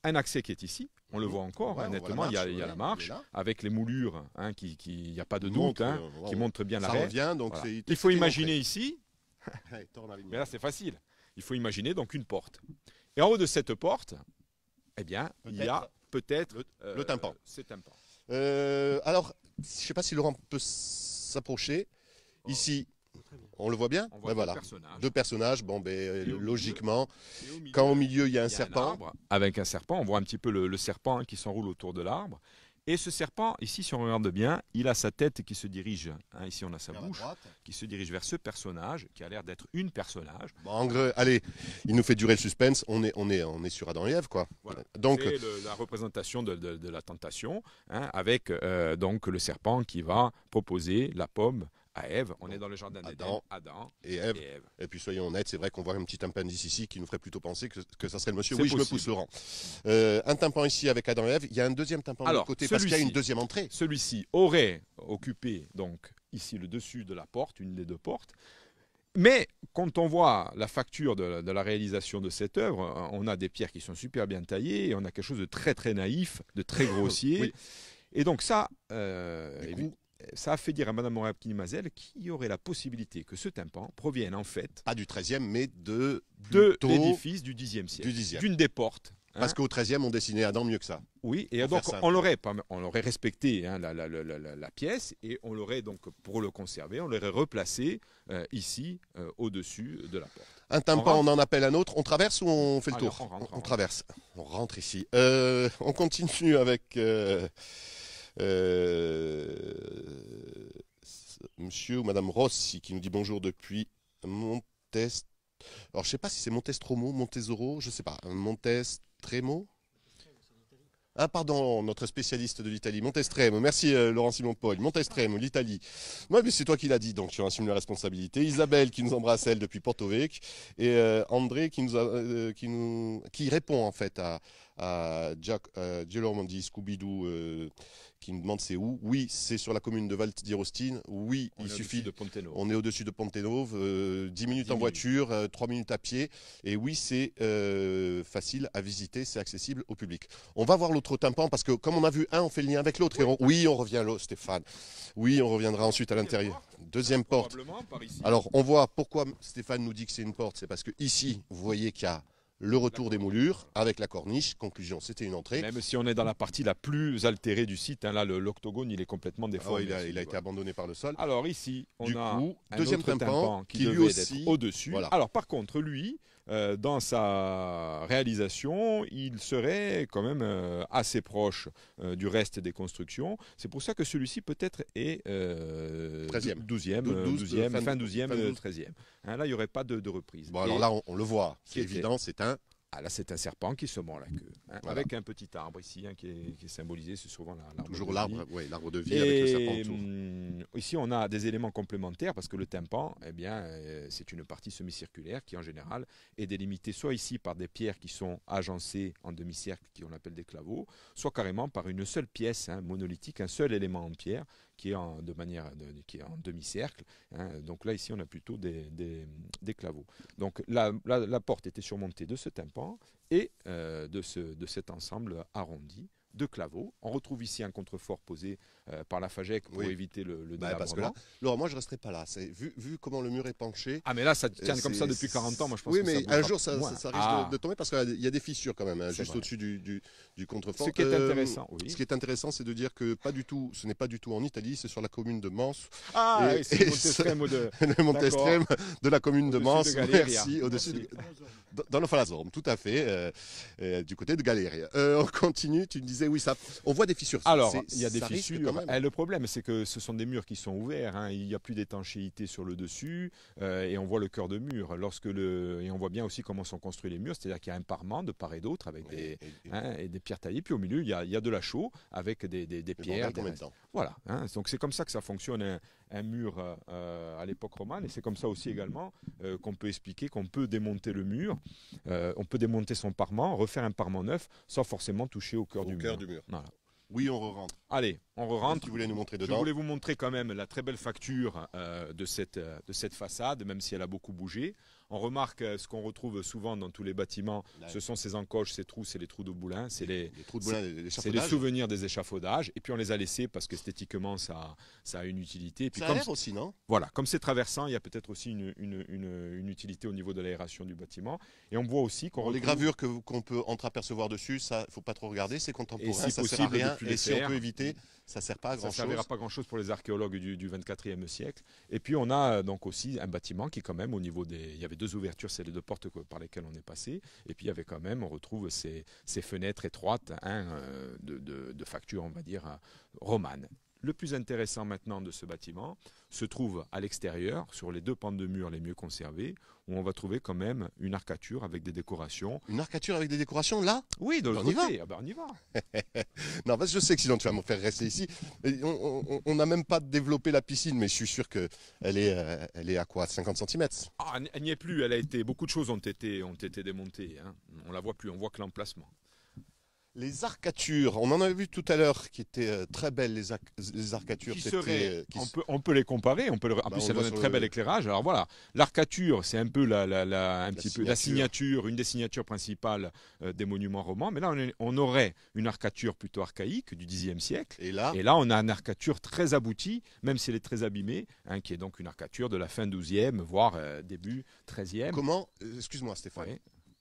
Un accès qui est ici, on le voit encore, honnêtement, hein, il y, a, la marche, avec les moulures, hein, qui, il n'y a pas de doute, hein, euh, qui montre bien l'arrêt. Revient, donc Il faut imaginer ici, mais là c'est facile, il faut imaginer donc une porte. Et en haut de cette porte, eh bien, il y a peut-être euh, le, tympan. alors, je ne sais pas si Laurent peut s'approcher. Ici, on le voit bien ben voilà. Deux personnages. Bon, ben, logiquement, quand au milieu il y a un serpent. avec un serpent, on voit un petit peu le, serpent qui s'enroule autour de l'arbre. Et ce serpent, ici, si on regarde bien, il a sa tête qui se dirige, hein, ici on a sa vers bouche, qui se dirige vers ce personnage, qui a l'air d'être une personnage. en gros, allez, il nous fait durer le suspense, on est, on est, on est sur Adam et Ève, quoi. Donc, C'est la représentation de, la tentation, hein, avec euh, donc le serpent qui va proposer la pomme on est dans le jardin d'Éden. Adam, Adam, et Ève. et, puis soyons honnêtes, c'est vrai qu'on voit un petit tympan ici qui nous ferait plutôt penser que, ça serait le monsieur. Oui, je me pousse le rang. Euh, un tympan ici avec Adam et Ève. Il y a un deuxième tympan Alors, de côté parce qu'il y a une deuxième entrée. Celui-ci aurait occupé donc ici le dessus de la porte, une des deux portes. Mais quand on voit la facture de, la réalisation de cette œuvre, hein, on a des pierres qui sont super bien taillées, et on a quelque chose de très très naïf, de très grossier. Et donc ça, euh, ça a fait dire à Madame Morin-Mazel qu'il y aurait la possibilité que ce tympan provienne en fait. Pas du 13e, mais de. De l'édifice du 10e siècle. D'une des portes. Hein. Parce qu'au 13e, on dessinait Adam mieux que ça. Oui, et donc on l'aurait, on l'aurait respecté hein, la, pièce et on l'aurait donc pour le conserver, on l'aurait replacé euh, ici euh, au-dessus de la porte. Un tympan, on, en appelle un autre. On traverse ou on fait le ah, tour on, traverse. On rentre ici. Euh, on continue avec. Euh, monsieur ou madame Rossi qui nous dit bonjour depuis Montest. Alors je sais pas si c'est Montestromo, Montesoro, je ne sais pas. Montestremo ah pardon, notre spécialiste de l'Italie, Montestremo. Merci euh, Laurent Simon Paul. Montestremo, l'Italie. Moi, mais c'est toi qui l'as dit, donc tu assumes la responsabilité. Isabelle qui nous embrasse elle depuis Porto Vecchio et euh, André qui nous qui nous qui répond en fait à, à Jack, euh, scooby qui me demande c'est où. Oui, c'est sur la commune de Val d'Irostine. Oui, il suffit. De On est au-dessus de Pontenove, 10 euh, minutes en voiture, 3 euh, minutes à pied. Et oui, c'est euh, facile à visiter, c'est accessible au public. On va voir l'autre tympan parce que comme on a vu un, on fait le lien avec l'autre. Oui. On... oui, on revient là, Stéphane. Oui, on reviendra ensuite à l'intérieur. Deuxième porte. Alors, on voit pourquoi Stéphane nous dit que c'est une porte. C'est parce que ici, vous voyez qu'il y a le retour des moulures avec la corniche. Conclusion, c'était une entrée. Même si on est dans la partie la plus altérée du site, hein, là l'octogone il est complètement ah déformé. il a, été abandonné par le sol. Alors ici, on a un deuxième autre tympan, qui, lui aussi au-dessus. Alors par contre, lui, euh, dans sa réalisation, il serait quand même euh, assez proche euh, du reste des constructions. C'est pour ça que celui-ci peut-être est 12e, 12, e 12 e fin 12e, 13e. Hein, là, il n'y aurait pas de, reprise. Bon, alors là, on le voit, c'est évident, c'est un ah, là, c'est un serpent qui se mord la queue, hein. avec un petit arbre ici hein, qui, est, symbolisé, c'est souvent l'arbre. Toujours l'arbre, oui, l'arbre de vie avec le serpent hum, ici, on a des éléments complémentaires parce que le tympan, eh bien, euh, c'est une partie semi-circulaire qui, en général, est délimitée soit ici par des pierres qui sont agencées en demi-cercle, qui on appelle des claveaux, soit carrément par une seule pièce hein, monolithique, un seul élément en pierre, qui est en, de manière qui est en demi-cercle. Hein. Donc là, ici, on a plutôt des, des, claveaux. Donc la, la, porte était surmontée de ce tympan et euh, de, de cet ensemble arrondi de claveaux. On retrouve ici un contrefort posé euh, par la Fagec pour éviter le, le bah, parce que là, moi je resterai pas là. Vu, vu comment le mur est penché. Ah mais là ça tient euh, comme ça depuis 40 ans, moi je pense. Oui, mais un jour ça, risque ah. de, tomber parce qu'il y a des fissures quand même, hein, juste au-dessus du, du, contrefort. Ce qui est euh, intéressant, oui. Ce qui est intéressant, c'est de dire que pas du tout, ce n'est pas du tout en Italie, c'est sur la commune de Mans. Ah, et, le mont de... le de la commune de Mans. Merci, au-dessus Dans le Falazorme, tout à fait, du côté de Galéria. on continue, tu me disais, oui, ça, on voit des fissures. Alors, il y a des fissures eh, le problème, c'est que ce sont des murs qui sont ouverts. Hein. Il n'y a plus d'étanchéité sur le dessus euh, et on voit le cœur de mur. Lorsque le et on voit bien aussi comment sont construits les murs, c'est-à-dire qu'il y a un parement de part et d'autre avec hein, des pierres taillées. Puis au milieu, il y a, de la chaux avec des, des, pierres. voilà. Hein. Donc c'est comme ça que ça fonctionne un, mur euh, à l'époque romane et c'est comme ça aussi également euh, qu'on peut expliquer qu'on peut démonter le mur, on peut démonter son parement, refaire un parement neuf sans forcément toucher au cœur du, cœur du mur. Voilà. Oui, on re-rentre. Allez, on re-rentre. nous montrer Je voulais vous montrer quand même la très belle facture euh, de, euh, de cette façade, même si elle a beaucoup bougé. On remarque euh, ce qu'on retrouve souvent dans tous les bâtiments, ce sont ces encoches, ces trous, c'est les trous de boulins, c'est les, souvenirs des échafaudages. Et puis on les a laissés parce qu'esthétiquement ça, ça a une utilité. aussi, non Voilà, comme c'est traversant, il y a peut-être aussi une, utilité au niveau de l'aération du bâtiment. Et on voit aussi qu'on les gravures que qu'on peut entreapercevoir dessus, ça faut pas trop regarder, c'est contemporain, ça sert à rien. Et si on peut éviter, ça sert pas à grand chose. Ça servira pas grand chose pour les archéologues du, du 24e siècle. Et puis on a euh, donc aussi un bâtiment qui quand même au niveau des, il y avait deux ouvertures, c'est les deux portes par lesquelles on est passé. Et puis, il y avait quand même, on retrouve ces, fenêtres étroites hein, euh, de, de facture, on va dire, romane. Le plus intéressant maintenant de ce bâtiment se trouve à l'extérieur, sur les deux pentes de mur les mieux conservés, où on va trouver quand même une arcature avec des décorations. Une arcature avec des décorations là Oui, dans ben, le côté. Ah ben, on y va. non, je sais que sinon tu vas me faire rester ici. on n'a même pas développé la piscine, mais je suis sûr qu'elle est, euh, elle est à quoi 50 cm ah, Elle n'y est plus, elle a été. Beaucoup de choses ont été, ont été démontées. On hein. On la voit plus, on voit que l'emplacement. Les arcatures, on en avait vu tout à l'heure qui étaient euh, très belles, les, arcatures. Qui euh, on, peut, les comparer, on peut en bah, plus ça donne un très bel éclairage. Alors voilà, l'arcature, c'est un peu la, petit signature. Peu, la signature, une des signatures principales euh, des monuments romans. Mais là, on, aurait une arcature plutôt archaïque du Xe siècle. Et là, on a une arcature très aboutie, même si elle est très abîmée, hein, qui est donc une arcature de la fin 12e, voire début 13e. Comment, excuse-moi Stéphane,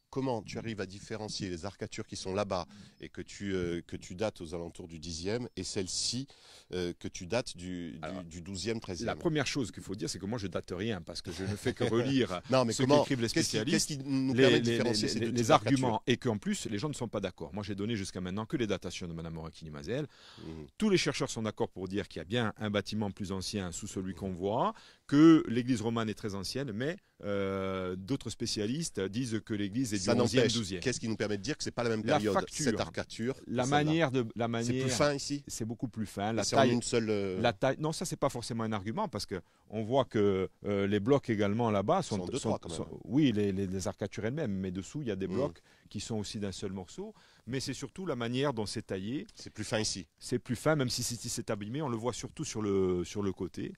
comment tu arrives à différencier les arcatures qui sont là-bas et que tu, euh, que tu dates aux alentours du 10e et celles ci euh, que tu dates du, 12e, président La première chose qu'il faut dire, c'est que moi je date rien parce que je ne fais que relire non, mais ce les spécialistes, qui, qui nous permet de différencier arguments et qu'en plus les gens ne sont pas d'accord. Moi j'ai donné jusqu'à maintenant que les datations de Mme Morakini-Mazel. Mhm. Tous les chercheurs sont d'accord pour dire qu'il y a bien un bâtiment plus ancien sous celui mhm. qu'on voit, que l'Église romane est très ancienne, mais euh, d'autres spécialistes disent que l'Église est du 11e, Qu'est-ce qui nous permet de dire que c'est pas la même période, la facture, cette arcature La manière de la manière. C'est plus fin ici. C'est beaucoup plus fin. La taille. une seule. Euh non, ça c'est pas forcément un argument parce que on voit que euh, les blocs également là-bas sont, sont, deux, trois, oui les, arcatures elles-mêmes, mais dessous il y a des mm. blocs qui sont aussi d'un seul morceau. Mais c'est surtout la manière dont c'est taillé. C'est plus fin ici. C'est plus fin, même si c'est abîmé, on le voit surtout sur le sur le côté.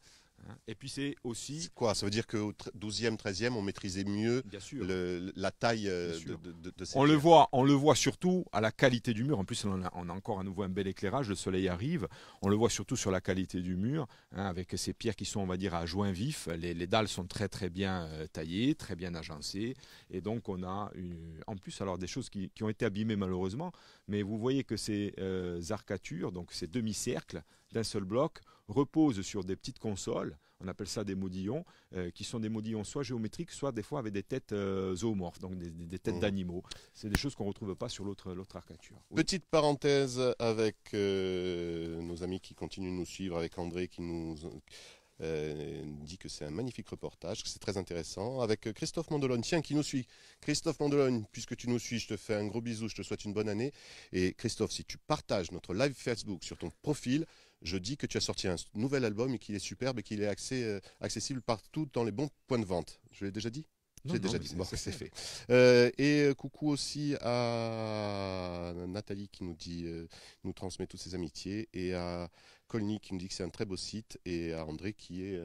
Et puis c'est aussi... Quoi Ça veut dire qu'au 12e, 13e, on maîtrisait mieux la taille euh, de, ces on le voit, On le voit surtout à la qualité du mur. En plus, on a, encore à nouveau un bel éclairage, le soleil arrive. On le voit surtout sur la qualité du mur, hein, avec ces pierres qui sont, on va dire, à joint vif. Les, dalles sont très très bien euh, taillées, très bien agencées. Et donc on a, en plus, alors des choses qui, ont été abîmées malheureusement, mais vous voyez que ces euh, arcatures, donc ces demi-cercles d'un seul bloc, reposent sur des petites consoles, on appelle ça des modillons, euh, qui sont des modillons soit géométriques, soit des fois avec des têtes euh, zoomorphes, donc des, têtes mmh. d'animaux. C'est des choses qu'on ne retrouve pas sur l'autre arcature. Petite parenthèse avec euh, nos amis qui continuent de nous suivre, avec André qui nous... dit que c'est un magnifique reportage, que c'est très intéressant, avec Christophe Mandelone, tiens, qui nous suit. Christophe Mandelone, puisque tu nous suis, je te fais un gros bisou, je te souhaite une bonne année. Et Christophe, si tu partages notre live Facebook sur ton profil, je dis que tu as sorti un nouvel album et qu'il est superbe et qu'il est accès, euh, accessible partout dans les bons points de vente. Je l'ai déjà dit j'ai déjà dit, bon, c'est fait. Euh, et euh, coucou aussi à Nathalie qui nous dit, nous transmet toutes ses amitiés, et à Colny qui nous dit que c'est un très beau site, et à André qui est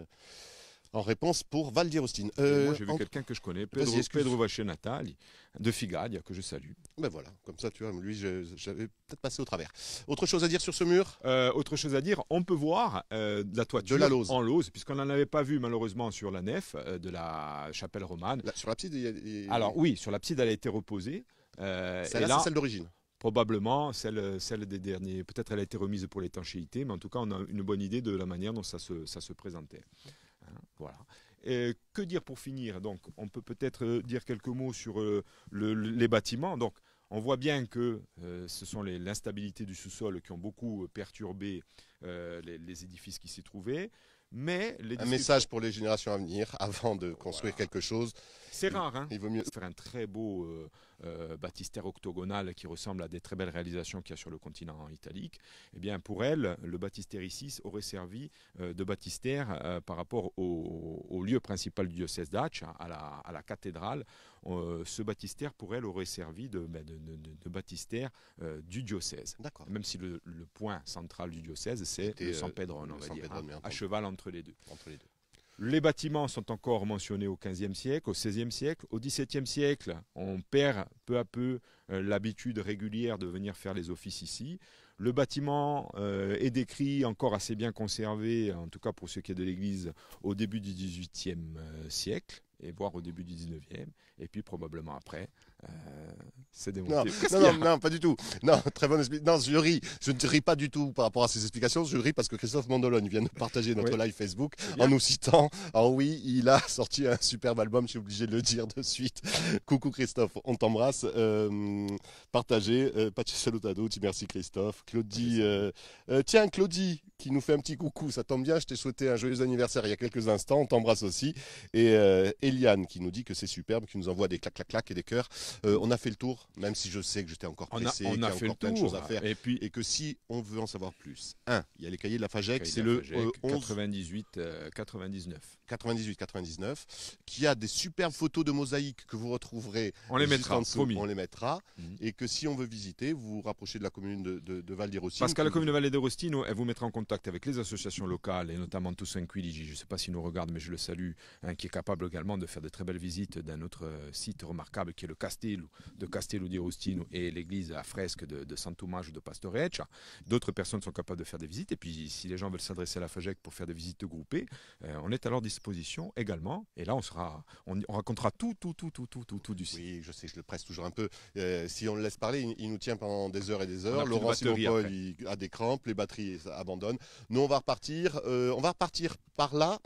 en réponse pour Val Austin. Euh, j'ai vu quelqu'un que je connais, Pedro, Pedro Vaché-Natali, de Figadia, que je salue. Ben voilà, comme ça, tu vois, lui, j'avais peut-être passé au travers. Autre chose à dire sur ce mur euh, Autre chose à dire, on peut voir euh, la toiture de la en lose, puisqu'on n'en avait pas vu, malheureusement, sur la nef de la chapelle romane. sur l'abside, Alors, oui, sur l'abside, elle a été reposée. celle-là, c'est celle d'origine probablement celle, celle des derniers. Peut-être elle a été remise pour l'étanchéité, mais en tout cas, on a une bonne idée de la manière dont ça se, ça se présentait voilà. que dire pour finir Donc, on peut peut-être euh, dire quelques mots sur euh, les bâtiments. Donc, on voit bien que euh, ce sont l'instabilité du sous-sol qui ont beaucoup perturbé les, édifices qui s'y trouvaient. Mais un message pour les générations à venir, avant de construire quelque chose. C'est rare, hein. Il vaut mieux faire un très beau euh, baptistère octogonal qui ressemble à des très belles réalisations qu'il y a sur le continent italique, eh bien pour elle, le baptistère ici aurait servi euh, de baptistère euh, par rapport au, lieu principal du diocèse d'Ach, à la, cathédrale. ce baptistère pour elle aurait servi de, ben, de, baptistère du diocèse. Même si le, point central du diocèse, c'est San Pedro, on va dire, hein, à, à cheval entre les deux. Entre les deux. Les bâtiments sont encore mentionnés au XVe siècle, au XVIe siècle. Au XVIIe siècle, on perd peu à peu euh, l'habitude régulière de venir faire les offices ici. Le bâtiment euh, est décrit encore assez bien conservé, en tout cas pour ce qui est de l'église, au début du XVIIIe euh, siècle, et voire au début du XIXe, et puis probablement après. Euh, c'est démonté. Non, non, pas du tout. Non, très bonne explication. Non, je ris. Je ne ris pas du tout par rapport à ces explications. Je ris parce que Christophe Mandolone vient de partager notre live Facebook en nous citant. alors oui, il a sorti un superbe album, je suis obligé de le dire de suite. Coucou Christophe, on t'embrasse. Euh, partagez. Euh, merci Christophe. Claudie. Euh, tiens, Claudie, qui nous fait un petit coucou. Ça tombe bien, je t'ai souhaité un joyeux anniversaire il y a quelques instants. On t'embrasse aussi. Et Eliane, qui nous dit que c'est superbe, qui nous envoie des clac-clac-clac et des cœurs. Euh, on a fait le tour, même si je sais que j'étais encore pressé, qu'il y a, encore plein de choses à faire. Et, que si on veut en savoir plus, un, il y a les cahiers de la FAGEC, c'est le 11... 98, 99. 98-99, qui a des superbes photos de mosaïques que vous retrouverez. On les mettra, On les mettra. Mhm. Et que si on veut visiter, vous vous rapprochez de la commune de, de, de Val d'Irostino. Parce qu'à la commune de Val d'Irostino, elle vous mettra en contact avec les associations locales et notamment Toussaint Quiligi, je ne sais pas s'il nous regarde, mais je le salue, hein, qui est capable également de faire de très belles visites d'un autre euh, site remarquable qui est le Castello de Castello d'Irostino et l'église à fresque de, de ou de Pastoreccia. D'autres personnes sont capables de faire des visites. Et puis, si les gens veulent s'adresser à la FAGEC pour faire des visites groupées, euh, on est alors disponible exposition également. Et là, on, sera, on, racontera tout, tout, tout, tout, tout, tout, tout du site. Oui, je sais, je le presse toujours un peu. Euh, si on le laisse parler, il, nous tient pendant des heures et des heures. Laurent Simon-Paul a des crampes, les batteries abandonnent. Nous, on va repartir. Euh, on va repartir par là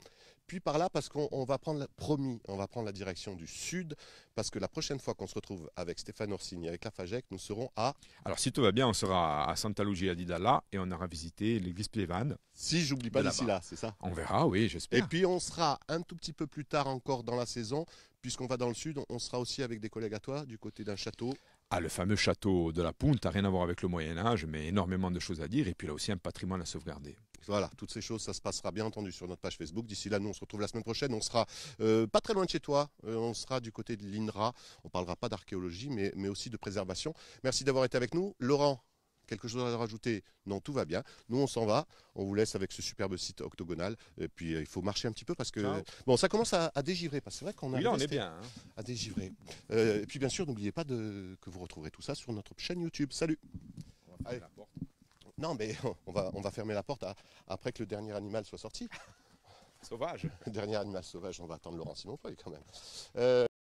puis par là parce qu'on va prendre, la, promis, on va prendre la direction du sud, parce que la prochaine fois qu'on se retrouve avec Stéphane Orsini, avec la FAGEC, nous serons à... Alors si tout va bien, on sera à Santa Lucia didala et on aura visité l'église Plévan. Si j'oublie pas d'ici là, c'est ça On verra, oui, j'espère. Et puis on sera un tout petit peu plus tard encore dans la saison, puisqu'on va dans le sud, on sera aussi avec des collègues à toi, du côté d'un château. Ah, le fameux château de la a rien à voir avec le Moyen Âge, mais énormément de choses à dire, et puis là aussi un patrimoine à sauvegarder. Voilà, toutes ces choses, ça se passera bien entendu sur notre page Facebook. D'ici là, nous, on se retrouve la semaine prochaine. On sera euh, pas très loin de chez toi. Euh, on sera du côté de l'INRA. On parlera pas d'archéologie, mais, mais aussi de préservation. Merci d'avoir été avec nous. Laurent, quelque chose à rajouter Non, tout va bien. Nous, on s'en va. On vous laisse avec ce superbe site octogonal. Et puis, euh, il faut marcher un petit peu parce que. Bon, ça commence à, dégivrer. c'est vrai qu'on a. Oui, là, on est bien. Hein. À dégivrer. et puis, bien sûr, n'oubliez pas de, que vous retrouverez tout ça sur notre chaîne YouTube. Salut. On La porte. Non, mais on va, on va fermer la porte après que le dernier animal soit sorti. Sauvage. dernier animal sauvage, on va attendre Laurent Simon quand même. Euh,